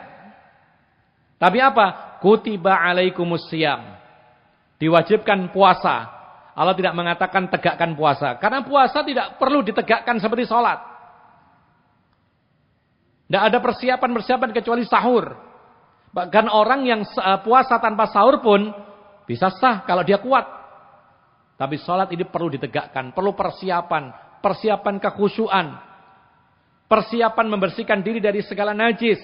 Tapi apa? Kutiba alaikumus siyam. Diwajibkan puasa. Allah tidak mengatakan tegakkan puasa. Karena puasa tidak perlu ditegakkan seperti sholat. Tidak ada persiapan-persiapan kecuali sahur. Bahkan orang yang eh, puasa tanpa sahur pun bisa sah kalau dia kuat. Tapi sholat ini perlu ditegakkan, perlu persiapan. Persiapan kekhusyuan. Persiapan membersihkan diri dari segala najis.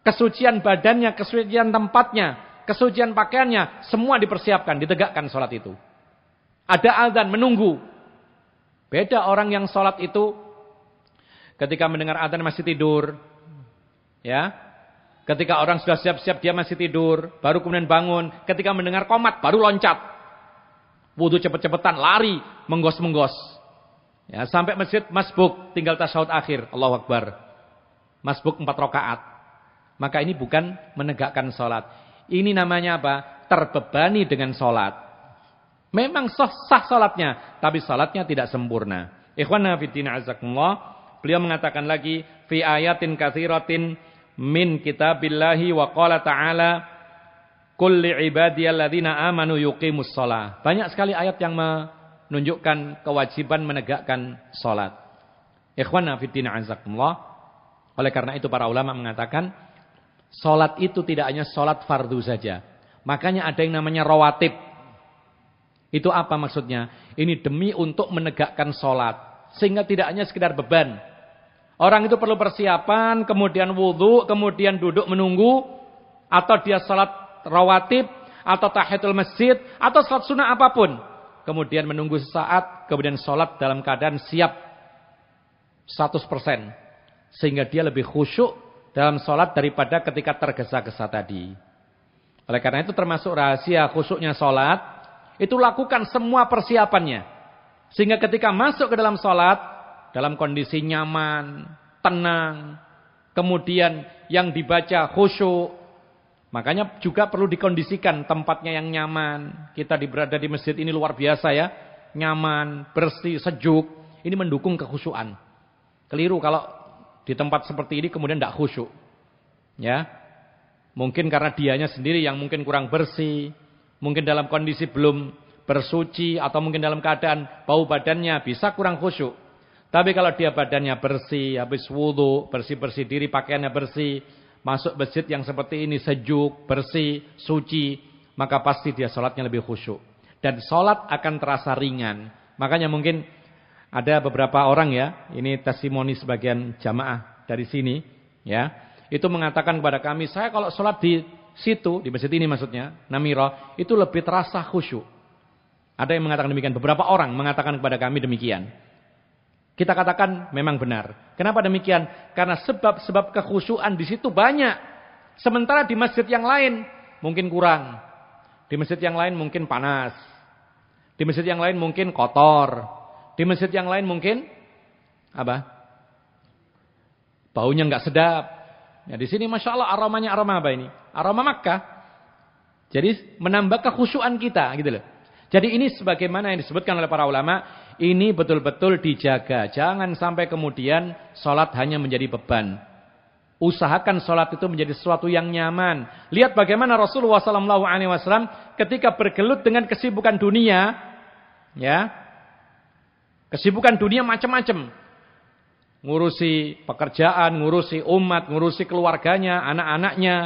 Kesucian badannya, kesucian tempatnya, kesucian pakaiannya. Semua dipersiapkan, ditegakkan sholat itu. Ada azan menunggu. Beda orang yang sholat itu ketika mendengar azan masih tidur. Ya, Ketika orang sudah siap-siap dia masih tidur, baru kemudian bangun. Ketika mendengar komat baru loncat. Wudhu cepet-cepetan, lari, menggos-menggos. Ya, sampai masjid masbuk, tinggal tasawuf akhir, Allah Akbar. Masbuk empat rokaat. Maka ini bukan menegakkan sholat. Ini namanya apa? Terbebani dengan sholat. Memang sah, sah sholatnya, tapi sholatnya tidak sempurna. Ikhwan Nafidina azakumullah. Beliau mengatakan lagi, fi ayatin kathiratin min kitabillahi wa qala ta'ala kulli ibadiyalladzina amanu yuqimus shalah. Banyak sekali ayat yang menunjukkan kewajiban menegakkan salat. Ikhwana fiddin azakumullah. Oleh karena itu para ulama mengatakan salat itu tidak hanya salat fardu saja. Makanya ada yang namanya rawatib. Itu apa maksudnya? Ini demi untuk menegakkan salat sehingga tidak hanya sekedar beban Orang itu perlu persiapan, kemudian wudhu, kemudian duduk menunggu, atau dia salat rawatib, atau tahiyatul masjid, atau salat sunnah apapun. Kemudian menunggu sesaat, kemudian salat dalam keadaan siap 100%. Sehingga dia lebih khusyuk dalam salat daripada ketika tergesa-gesa tadi. Oleh karena itu termasuk rahasia khusyuknya salat, itu lakukan semua persiapannya. Sehingga ketika masuk ke dalam salat, dalam kondisi nyaman, tenang, kemudian yang dibaca khusyuk. Makanya juga perlu dikondisikan tempatnya yang nyaman. Kita berada di masjid ini luar biasa ya. Nyaman, bersih, sejuk. Ini mendukung kekhusyuan. Keliru kalau di tempat seperti ini kemudian tidak khusyuk. Ya. Mungkin karena dianya sendiri yang mungkin kurang bersih. Mungkin dalam kondisi belum bersuci atau mungkin dalam keadaan bau badannya bisa kurang khusyuk. Tapi kalau dia badannya bersih, habis wudhu, bersih-bersih diri, pakaiannya bersih, masuk masjid yang seperti ini sejuk, bersih, suci, maka pasti dia sholatnya lebih khusyuk. Dan sholat akan terasa ringan. Makanya mungkin ada beberapa orang ya, ini testimoni sebagian jamaah dari sini, ya, itu mengatakan kepada kami, saya kalau sholat di situ, di masjid ini maksudnya, Namiro, itu lebih terasa khusyuk. Ada yang mengatakan demikian, beberapa orang mengatakan kepada kami demikian. Kita katakan memang benar. Kenapa demikian? Karena sebab-sebab kekhusyuan di situ banyak. Sementara di masjid yang lain mungkin kurang. Di masjid yang lain mungkin panas. Di masjid yang lain mungkin kotor. Di masjid yang lain mungkin apa? Baunya nggak sedap. Ya di sini masya Allah aromanya aroma apa ini? Aroma Makkah. Jadi menambah kekhusyuan kita gitu loh. Jadi ini sebagaimana yang disebutkan oleh para ulama ini betul-betul dijaga. Jangan sampai kemudian sholat hanya menjadi beban. Usahakan sholat itu menjadi sesuatu yang nyaman. Lihat bagaimana Rasulullah SAW ketika bergelut dengan kesibukan dunia, ya, kesibukan dunia macam-macam, ngurusi pekerjaan, ngurusi umat, ngurusi keluarganya, anak-anaknya,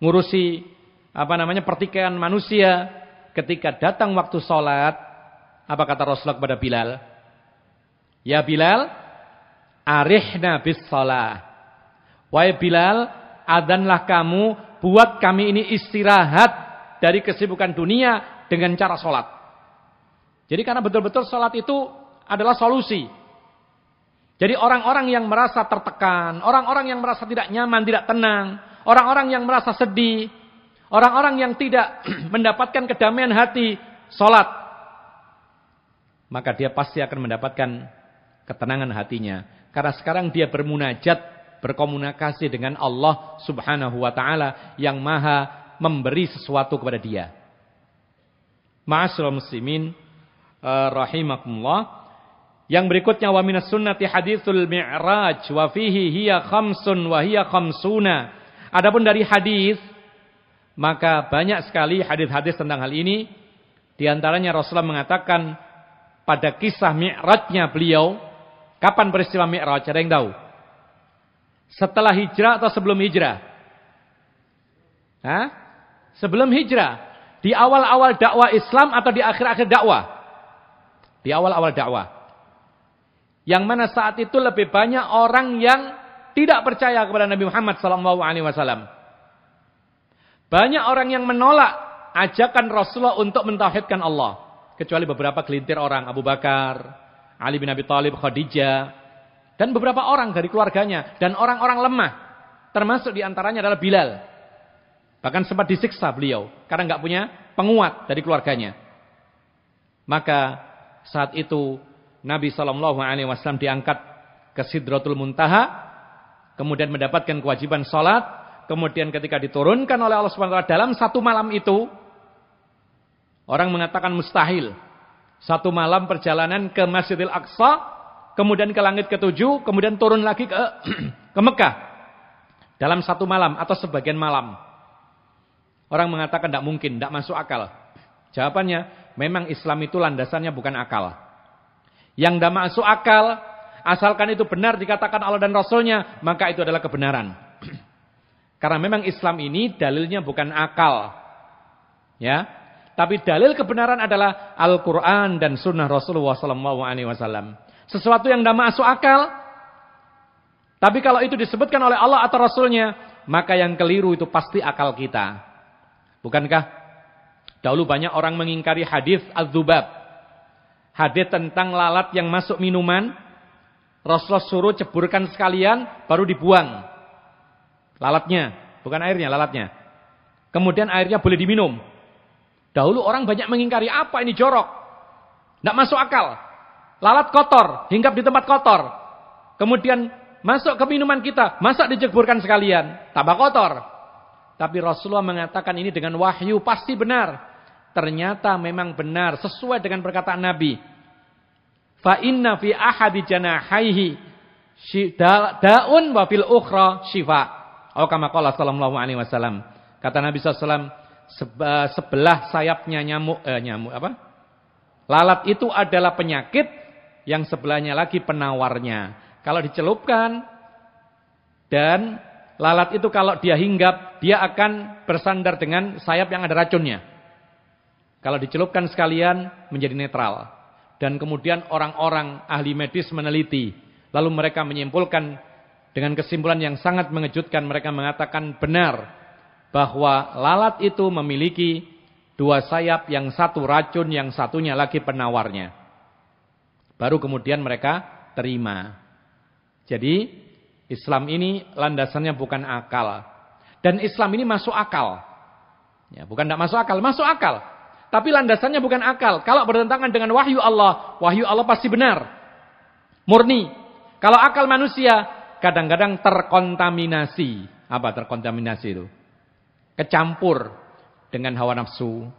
ngurusi apa namanya pertikaian manusia. Ketika datang waktu sholat, apa kata Rasulullah kepada Bilal? Ya Bilal, arihna bis salah. Wahai Bilal, adanlah kamu buat kami ini istirahat dari kesibukan dunia dengan cara sholat. Jadi karena betul-betul sholat itu adalah solusi. Jadi orang-orang yang merasa tertekan, orang-orang yang merasa tidak nyaman, tidak tenang, orang-orang yang merasa sedih, orang-orang yang tidak mendapatkan kedamaian hati, sholat maka dia pasti akan mendapatkan ketenangan hatinya. Karena sekarang dia bermunajat, berkomunikasi dengan Allah Subhanahu wa taala yang Maha memberi sesuatu kepada dia. Ma'asyurah muslimin eh, rahimakumullah. Yang berikutnya wa minas sunnati haditsul mi'raj wa fihi hiya khamsun wa hiya khamsuna. Adapun dari hadis maka banyak sekali hadis-hadis tentang hal ini di antaranya Rasulullah mengatakan pada kisah Mi'rajnya beliau. Kapan peristiwa Mi'raj? Ada yang tahu? Setelah hijrah atau sebelum hijrah? Hah? Sebelum hijrah. Di awal-awal dakwah Islam atau di akhir-akhir dakwah? Di awal-awal dakwah. Yang mana saat itu lebih banyak orang yang tidak percaya kepada Nabi Muhammad SAW. Banyak orang yang menolak ajakan Rasulullah untuk mentauhidkan Allah kecuali beberapa gelintir orang, Abu Bakar, Ali bin Abi Thalib, Khadijah, dan beberapa orang dari keluarganya dan orang-orang lemah, termasuk diantaranya adalah Bilal. Bahkan sempat disiksa beliau karena nggak punya penguat dari keluarganya. Maka saat itu Nabi Shallallahu Alaihi Wasallam diangkat ke Sidratul Muntaha, kemudian mendapatkan kewajiban sholat, kemudian ketika diturunkan oleh Allah Subhanahu Wa Taala dalam satu malam itu Orang mengatakan mustahil. Satu malam perjalanan ke Masjidil Aqsa, kemudian ke langit ketujuh, kemudian turun lagi ke ke Mekah. Dalam satu malam atau sebagian malam. Orang mengatakan tidak mungkin, tidak masuk akal. Jawabannya, memang Islam itu landasannya bukan akal. Yang tidak masuk akal, asalkan itu benar dikatakan Allah dan Rasulnya, maka itu adalah kebenaran. Karena memang Islam ini dalilnya bukan akal. Ya, tapi dalil kebenaran adalah Al-Quran dan sunnah Rasulullah SAW. Sesuatu yang tidak masuk akal. Tapi kalau itu disebutkan oleh Allah atau Rasulnya, maka yang keliru itu pasti akal kita. Bukankah dahulu banyak orang mengingkari hadis al zubab Hadis tentang lalat yang masuk minuman, Rasul suruh ceburkan sekalian, baru dibuang. Lalatnya, bukan airnya, lalatnya. Kemudian airnya boleh diminum. Dahulu orang banyak mengingkari apa ini jorok. Tidak masuk akal. Lalat kotor, hinggap di tempat kotor. Kemudian masuk ke minuman kita, masa dijeburkan sekalian, tambah kotor. Tapi Rasulullah mengatakan ini dengan wahyu, pasti benar. Ternyata memang benar, sesuai dengan perkataan Nabi. Fa inna fi ahadi janahaihi daun wa fil ukhra syifa. Kata Nabi saw sebelah sayapnya nyamuk eh, nyamuk apa? Lalat itu adalah penyakit yang sebelahnya lagi penawarnya. Kalau dicelupkan dan lalat itu kalau dia hinggap, dia akan bersandar dengan sayap yang ada racunnya. Kalau dicelupkan sekalian menjadi netral. Dan kemudian orang-orang ahli medis meneliti. Lalu mereka menyimpulkan dengan kesimpulan yang sangat mengejutkan. Mereka mengatakan benar bahwa lalat itu memiliki dua sayap, yang satu racun, yang satunya lagi penawarnya. Baru kemudian mereka terima. Jadi Islam ini landasannya bukan akal. Dan Islam ini masuk akal. Ya, bukan tidak masuk akal, masuk akal. Tapi landasannya bukan akal. Kalau bertentangan dengan wahyu Allah, wahyu Allah pasti benar. Murni. Kalau akal manusia, kadang-kadang terkontaminasi. Apa terkontaminasi itu? kecampur dengan hawa nafsu,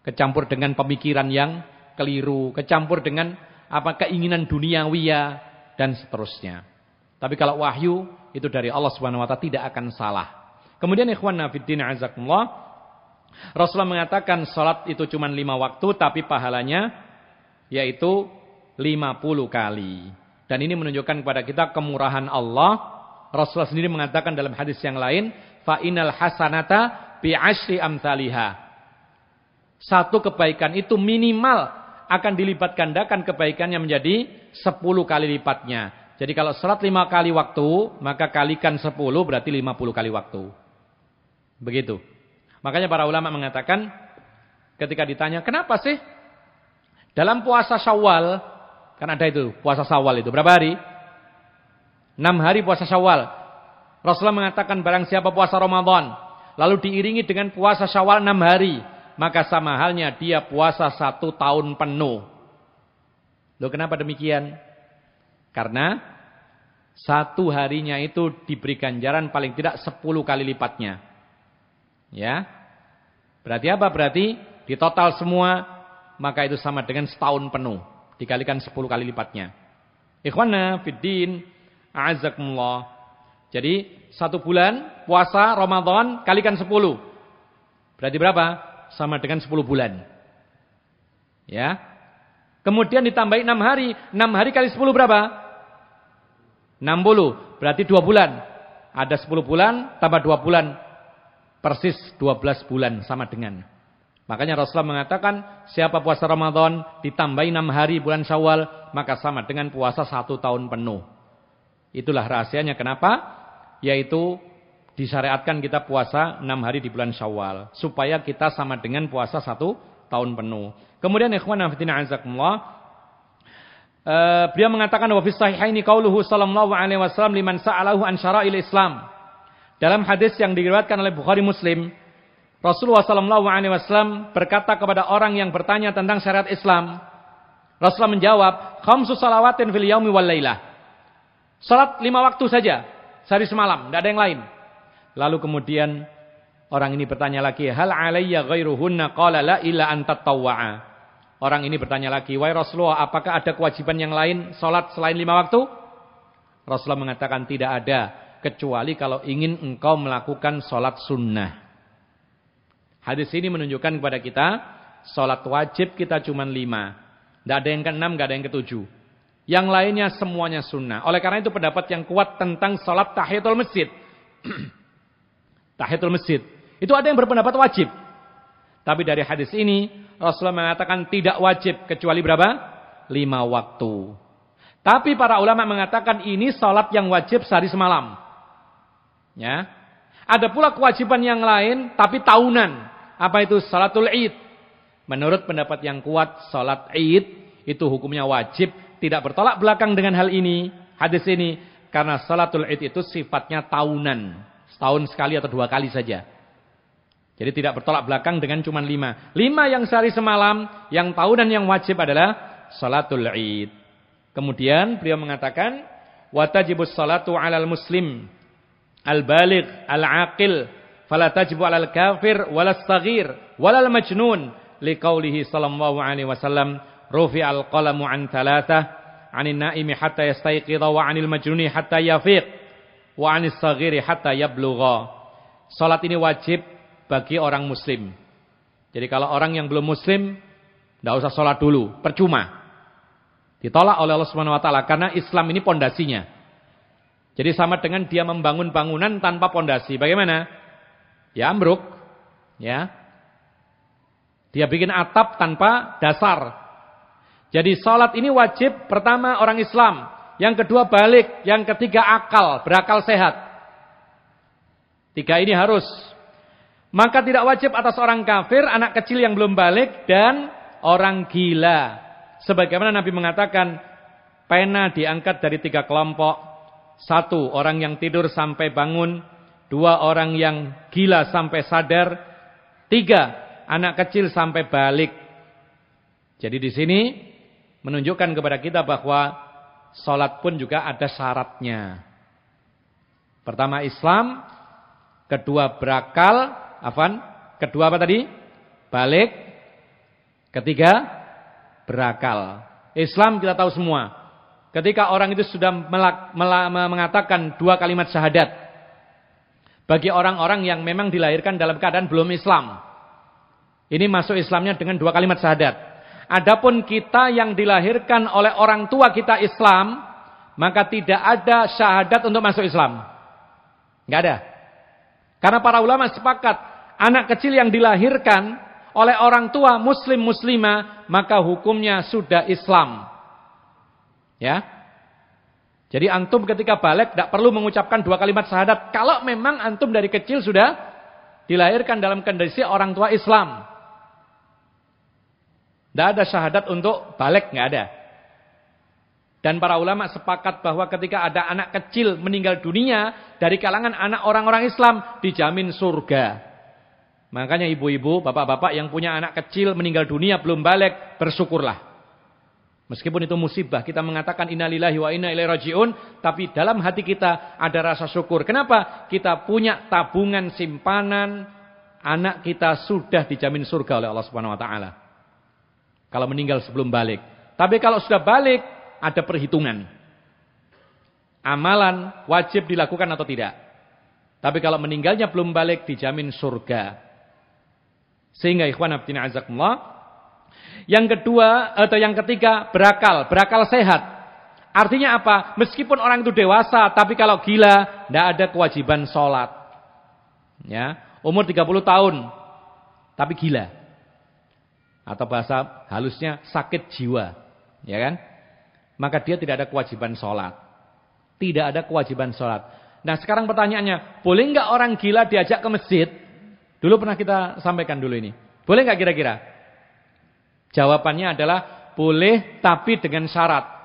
kecampur dengan pemikiran yang keliru, kecampur dengan apa keinginan duniawiya dan seterusnya. Tapi kalau wahyu itu dari Allah Subhanahu wa taala tidak akan salah. Kemudian ikhwan nafidin azakumullah Rasulullah mengatakan salat itu cuma lima waktu tapi pahalanya yaitu 50 kali. Dan ini menunjukkan kepada kita kemurahan Allah. Rasulullah sendiri mengatakan dalam hadis yang lain, Fa inal hasanata bi asri amthaliha. Satu kebaikan itu minimal akan dilipat gandakan kebaikannya menjadi sepuluh kali lipatnya. Jadi kalau serat lima kali waktu, maka kalikan sepuluh, berarti lima puluh kali waktu. Begitu. Makanya para ulama mengatakan ketika ditanya, kenapa sih dalam puasa syawal, kan ada itu puasa syawal itu, berapa hari? Enam hari puasa syawal. Rasulullah mengatakan barang siapa puasa Ramadan lalu diiringi dengan puasa Syawal 6 hari, maka sama halnya dia puasa satu tahun penuh. Loh kenapa demikian? Karena satu harinya itu diberi ganjaran paling tidak 10 kali lipatnya. Ya. Berarti apa? Berarti di total semua maka itu sama dengan setahun penuh dikalikan 10 kali lipatnya. Ikhwana fiddin, a'azakumullah. Jadi satu bulan puasa Ramadan kalikan sepuluh, Berarti berapa? Sama dengan sepuluh bulan. Ya. Kemudian ditambahin enam hari. enam hari kali sepuluh berapa? Enam puluh, Berarti dua bulan. Ada sepuluh bulan tambah dua bulan. Persis dua belas bulan sama dengan. Makanya Rasulullah mengatakan siapa puasa Ramadan ditambahin enam hari bulan Syawal maka sama dengan puasa satu tahun penuh. Itulah rahasianya kenapa yaitu disyariatkan kita puasa enam hari di bulan Syawal supaya kita sama dengan puasa satu tahun penuh. Kemudian ikhwan fillah azakumullah eh, beliau mengatakan wa fis sahihaini qauluhu sallallahu alaihi wasallam liman sa'alahu an syara'il Islam. Dalam hadis yang diriwayatkan oleh Bukhari Muslim, Rasulullah sallallahu alaihi wasallam berkata kepada orang yang bertanya tentang syariat Islam, Rasulullah menjawab, "Khamsu salawatin fil yaumi wal lailah." Salat lima waktu saja Sehari semalam, tidak ada yang lain. Lalu kemudian orang ini bertanya lagi, hal alayya ghairuhunna qala la illa antat tawwa'a. Orang ini bertanya lagi, wahai Rasulullah, apakah ada kewajiban yang lain salat selain lima waktu? Rasulullah mengatakan tidak ada, kecuali kalau ingin engkau melakukan salat sunnah. Hadis ini menunjukkan kepada kita, salat wajib kita cuma lima. Tidak ada yang keenam, tidak ada yang ketujuh. Yang lainnya semuanya sunnah. Oleh karena itu pendapat yang kuat tentang sholat tahiyatul masjid. tahiyatul masjid. Itu ada yang berpendapat wajib. Tapi dari hadis ini Rasulullah mengatakan tidak wajib kecuali berapa? Lima waktu. Tapi para ulama mengatakan ini sholat yang wajib sehari semalam. Ya. Ada pula kewajiban yang lain tapi tahunan. Apa itu? Salatul Id. Menurut pendapat yang kuat, salat Id itu hukumnya wajib tidak bertolak belakang dengan hal ini, hadis ini. Karena salatul id itu sifatnya tahunan. Setahun sekali atau dua kali saja. Jadi tidak bertolak belakang dengan cuma lima. Lima yang sehari semalam, yang tahunan yang wajib adalah salatul id. Kemudian beliau mengatakan, Watajibus salatu alal muslim, al-baligh, al-aqil, fala tajibu alal kafir, walas sagir, walal majnun, liqaulihi sallallahu alaihi wasallam rufi al qalamu an thalatha anin naimi hatta yastaiqidha wa anil majnuni hatta yafiq wa anis saghiri hatta yablugha. Salat ini wajib bagi orang muslim. Jadi kalau orang yang belum muslim tidak usah sholat dulu, percuma. Ditolak oleh Allah Subhanahu wa taala karena Islam ini pondasinya. Jadi sama dengan dia membangun bangunan tanpa pondasi. Bagaimana? Ya ambruk, ya. Dia bikin atap tanpa dasar. Jadi salat ini wajib pertama orang Islam, yang kedua balik, yang ketiga akal, berakal sehat. Tiga ini harus. Maka tidak wajib atas orang kafir, anak kecil yang belum balik dan orang gila. Sebagaimana Nabi mengatakan, pena diangkat dari tiga kelompok. Satu, orang yang tidur sampai bangun. Dua, orang yang gila sampai sadar. Tiga, anak kecil sampai balik. Jadi di sini menunjukkan kepada kita bahwa sholat pun juga ada syaratnya. Pertama Islam, kedua berakal, afan, kedua apa tadi? Balik, ketiga berakal. Islam kita tahu semua. Ketika orang itu sudah melak, melak, mengatakan dua kalimat syahadat. Bagi orang-orang yang memang dilahirkan dalam keadaan belum Islam. Ini masuk Islamnya dengan dua kalimat syahadat. Adapun kita yang dilahirkan oleh orang tua kita Islam, maka tidak ada syahadat untuk masuk Islam. Enggak ada. Karena para ulama sepakat, anak kecil yang dilahirkan oleh orang tua muslim muslimah, maka hukumnya sudah Islam. Ya. Jadi antum ketika balik tidak perlu mengucapkan dua kalimat syahadat kalau memang antum dari kecil sudah dilahirkan dalam kondisi orang tua Islam. Tidak ada syahadat untuk balik, nggak ada. Dan para ulama sepakat bahwa ketika ada anak kecil meninggal dunia dari kalangan anak orang-orang Islam dijamin surga. Makanya ibu-ibu, bapak-bapak yang punya anak kecil meninggal dunia belum balik, bersyukurlah. Meskipun itu musibah, kita mengatakan innalillahi wa inna ilaihi rajiun, tapi dalam hati kita ada rasa syukur. Kenapa? Kita punya tabungan simpanan anak kita sudah dijamin surga oleh Allah Subhanahu wa taala. Kalau meninggal sebelum balik. Tapi kalau sudah balik, ada perhitungan. Amalan wajib dilakukan atau tidak. Tapi kalau meninggalnya belum balik, dijamin surga. Sehingga ikhwan abdina azakumullah. Yang kedua, atau yang ketiga, berakal. Berakal sehat. Artinya apa? Meskipun orang itu dewasa, tapi kalau gila, tidak ada kewajiban sholat. Ya, umur 30 tahun, tapi gila atau bahasa halusnya sakit jiwa, ya kan? Maka dia tidak ada kewajiban sholat, tidak ada kewajiban sholat. Nah sekarang pertanyaannya, boleh nggak orang gila diajak ke masjid? Dulu pernah kita sampaikan dulu ini, boleh nggak kira-kira? Jawabannya adalah boleh, tapi dengan syarat.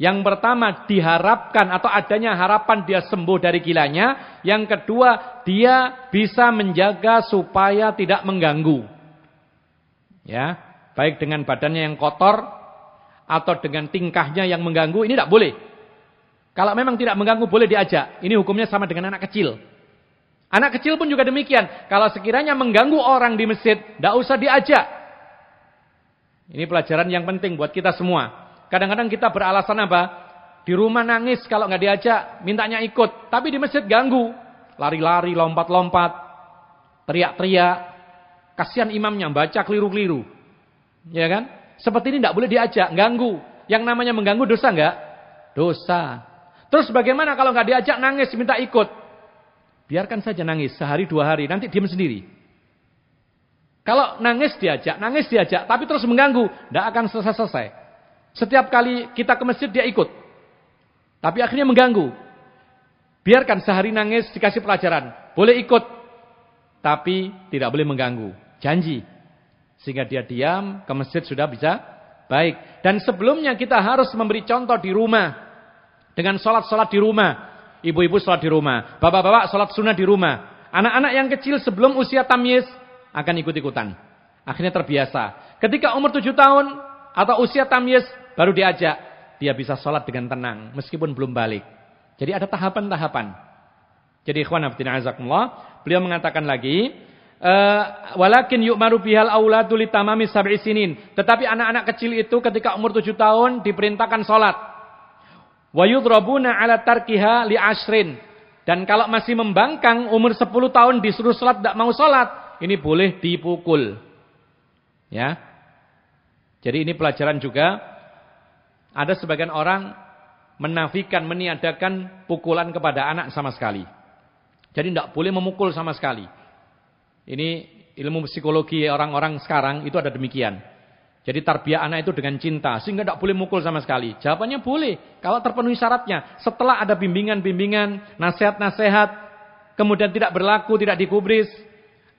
Yang pertama diharapkan atau adanya harapan dia sembuh dari gilanya. Yang kedua dia bisa menjaga supaya tidak mengganggu. Ya, baik dengan badannya yang kotor atau dengan tingkahnya yang mengganggu ini tidak boleh. Kalau memang tidak mengganggu boleh diajak. Ini hukumnya sama dengan anak kecil. Anak kecil pun juga demikian. Kalau sekiranya mengganggu orang di masjid, tidak usah diajak. Ini pelajaran yang penting buat kita semua. Kadang-kadang kita beralasan apa? Di rumah nangis kalau nggak diajak, mintanya ikut. Tapi di masjid ganggu. Lari-lari, lompat-lompat, teriak-teriak. Kasihan imamnya baca keliru-keliru. Ya kan? Seperti ini tidak boleh diajak, ganggu. Yang namanya mengganggu dosa enggak? Dosa. Terus bagaimana kalau nggak diajak nangis minta ikut? Biarkan saja nangis sehari dua hari, nanti diam sendiri. Kalau nangis diajak, nangis diajak, tapi terus mengganggu, tidak akan selesai-selesai. Setiap kali kita ke masjid dia ikut. Tapi akhirnya mengganggu. Biarkan sehari nangis dikasih pelajaran. Boleh ikut, tapi tidak boleh mengganggu janji. Sehingga dia diam, ke masjid sudah bisa baik. Dan sebelumnya kita harus memberi contoh di rumah. Dengan sholat-sholat di rumah. Ibu-ibu sholat di rumah. Bapak-bapak sholat sunnah di rumah. Anak-anak yang kecil sebelum usia tamyiz akan ikut-ikutan. Akhirnya terbiasa. Ketika umur 7 tahun atau usia tamyiz baru diajak. Dia bisa sholat dengan tenang meskipun belum balik. Jadi ada tahapan-tahapan. Jadi ikhwan abdina azakumullah. Beliau mengatakan lagi. Eh, walakin yu'maru bihal auladu litamami sab'i sinin. Tetapi anak-anak kecil itu ketika umur tujuh tahun diperintahkan salat. Wa yudrabuna ala tarkiha li ashrin. Dan kalau masih membangkang umur sepuluh tahun disuruh salat tidak mau salat, ini boleh dipukul. Ya. Jadi ini pelajaran juga ada sebagian orang menafikan meniadakan pukulan kepada anak sama sekali. Jadi tidak boleh memukul sama sekali. Ini ilmu psikologi orang-orang sekarang itu ada demikian. Jadi tarbiyah anak itu dengan cinta sehingga tidak boleh mukul sama sekali. Jawabannya boleh kalau terpenuhi syaratnya. Setelah ada bimbingan-bimbingan, nasihat-nasihat, kemudian tidak berlaku, tidak dikubris,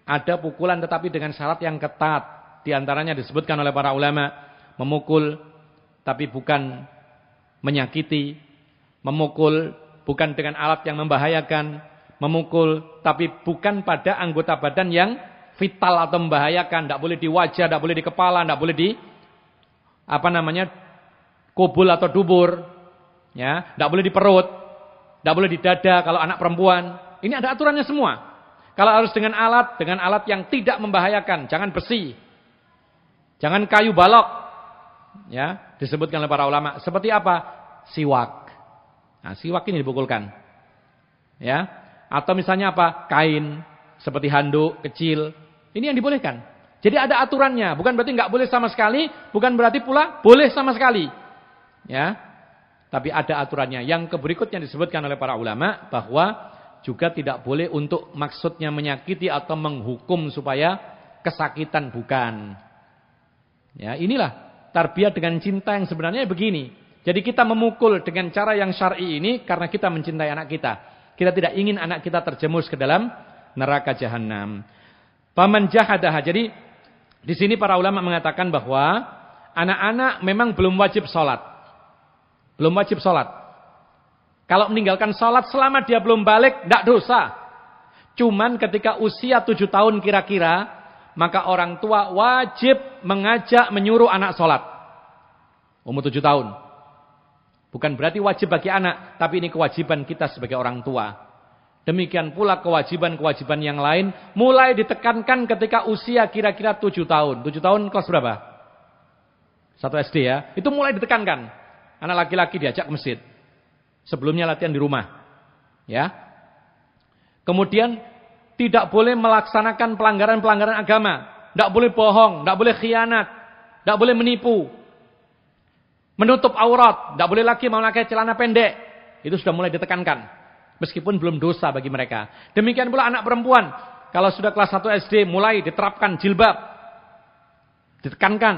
ada pukulan tetapi dengan syarat yang ketat. Di antaranya disebutkan oleh para ulama memukul tapi bukan menyakiti, memukul bukan dengan alat yang membahayakan, memukul, tapi bukan pada anggota badan yang vital atau membahayakan, tidak boleh di wajah, tidak boleh di kepala, tidak boleh di apa namanya kubul atau dubur, ya, tidak boleh di perut, tidak boleh di dada kalau anak perempuan. Ini ada aturannya semua. Kalau harus dengan alat, dengan alat yang tidak membahayakan, jangan besi, jangan kayu balok, ya, disebutkan oleh para ulama. Seperti apa? Siwak. Nah, siwak ini dipukulkan. Ya, atau misalnya apa? Kain seperti handuk kecil. Ini yang dibolehkan. Jadi ada aturannya, bukan berarti nggak boleh sama sekali, bukan berarti pula boleh sama sekali. Ya. Tapi ada aturannya. Yang keberikutnya disebutkan oleh para ulama bahwa juga tidak boleh untuk maksudnya menyakiti atau menghukum supaya kesakitan bukan. Ya, inilah tarbiyah dengan cinta yang sebenarnya begini. Jadi kita memukul dengan cara yang syar'i ini karena kita mencintai anak kita. Kita tidak ingin anak kita terjemus ke dalam neraka jahanam. Paman jahadah. Jadi di sini para ulama mengatakan bahwa anak-anak memang belum wajib sholat. Belum wajib sholat. Kalau meninggalkan sholat selama dia belum balik, tidak dosa. Cuman ketika usia 7 tahun kira-kira, maka orang tua wajib mengajak menyuruh anak sholat. Umur 7 tahun. Bukan berarti wajib bagi anak, tapi ini kewajiban kita sebagai orang tua. Demikian pula kewajiban-kewajiban yang lain mulai ditekankan ketika usia kira-kira 7 tahun. 7 tahun kelas berapa? Satu SD ya. Itu mulai ditekankan. Anak laki-laki diajak ke masjid. Sebelumnya latihan di rumah. Ya. Kemudian tidak boleh melaksanakan pelanggaran-pelanggaran agama. Tidak boleh bohong, tidak boleh khianat, tidak boleh menipu, Menutup aurat, tidak boleh lagi memakai celana pendek. Itu sudah mulai ditekankan. Meskipun belum dosa bagi mereka. Demikian pula anak perempuan. Kalau sudah kelas 1 SD mulai diterapkan jilbab. Ditekankan.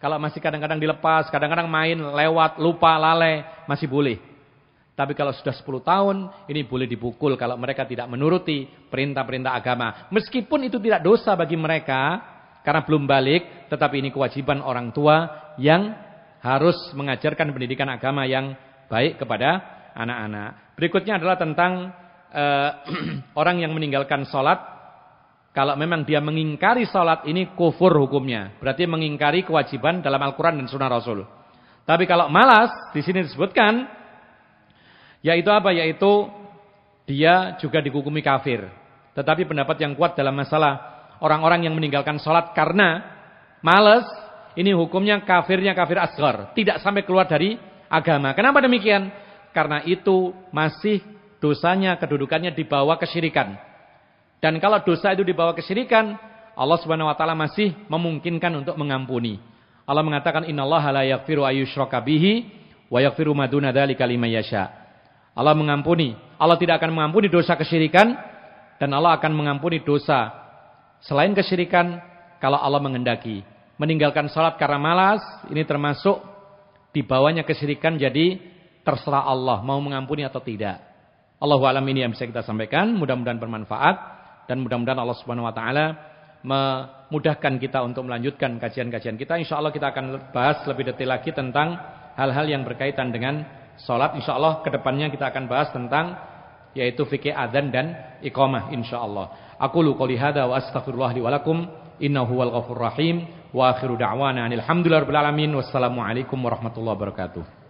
Kalau masih kadang-kadang dilepas, kadang-kadang main, lewat, lupa, lalai, masih boleh. Tapi kalau sudah 10 tahun, ini boleh dipukul kalau mereka tidak menuruti perintah-perintah agama. Meskipun itu tidak dosa bagi mereka, karena belum balik, tetapi ini kewajiban orang tua yang harus mengajarkan pendidikan agama yang baik kepada anak-anak. Berikutnya adalah tentang uh, orang yang meninggalkan sholat. Kalau memang dia mengingkari sholat ini kufur hukumnya. Berarti mengingkari kewajiban dalam Al-Quran dan Sunnah Rasul. Tapi kalau malas, di sini disebutkan, yaitu apa? Yaitu dia juga dihukumi kafir. Tetapi pendapat yang kuat dalam masalah orang-orang yang meninggalkan sholat karena malas ini hukumnya kafirnya kafir asgar, tidak sampai keluar dari agama. Kenapa demikian? Karena itu masih dosanya kedudukannya di bawah kesyirikan. Dan kalau dosa itu dibawa bawah kesyirikan, Allah Subhanahu wa taala masih memungkinkan untuk mengampuni. Allah mengatakan innallaha la yaghfiru ayyushraka bihi wa yaghfiru ma dzalika liman yasha. Allah mengampuni. Allah tidak akan mengampuni dosa kesyirikan dan Allah akan mengampuni dosa selain kesyirikan kalau Allah mengendaki meninggalkan salat karena malas, ini termasuk dibawanya kesyirikan jadi terserah Allah mau mengampuni atau tidak. Allahu alam ini yang bisa kita sampaikan, mudah-mudahan bermanfaat dan mudah-mudahan Allah Subhanahu wa taala memudahkan kita untuk melanjutkan kajian-kajian kita. Insya Allah kita akan bahas lebih detail lagi tentang hal-hal yang berkaitan dengan sholat. Insya Allah kedepannya kita akan bahas tentang yaitu fikih adzan dan iqamah insya Allah. Aku lu wa astaghfirullah li wa lakum innahu wal ghafur rahim. Wa akhiru da'wana alhamdulillahirabbil alamin. Wassalamualaikum warahmatullahi wabarakatuh.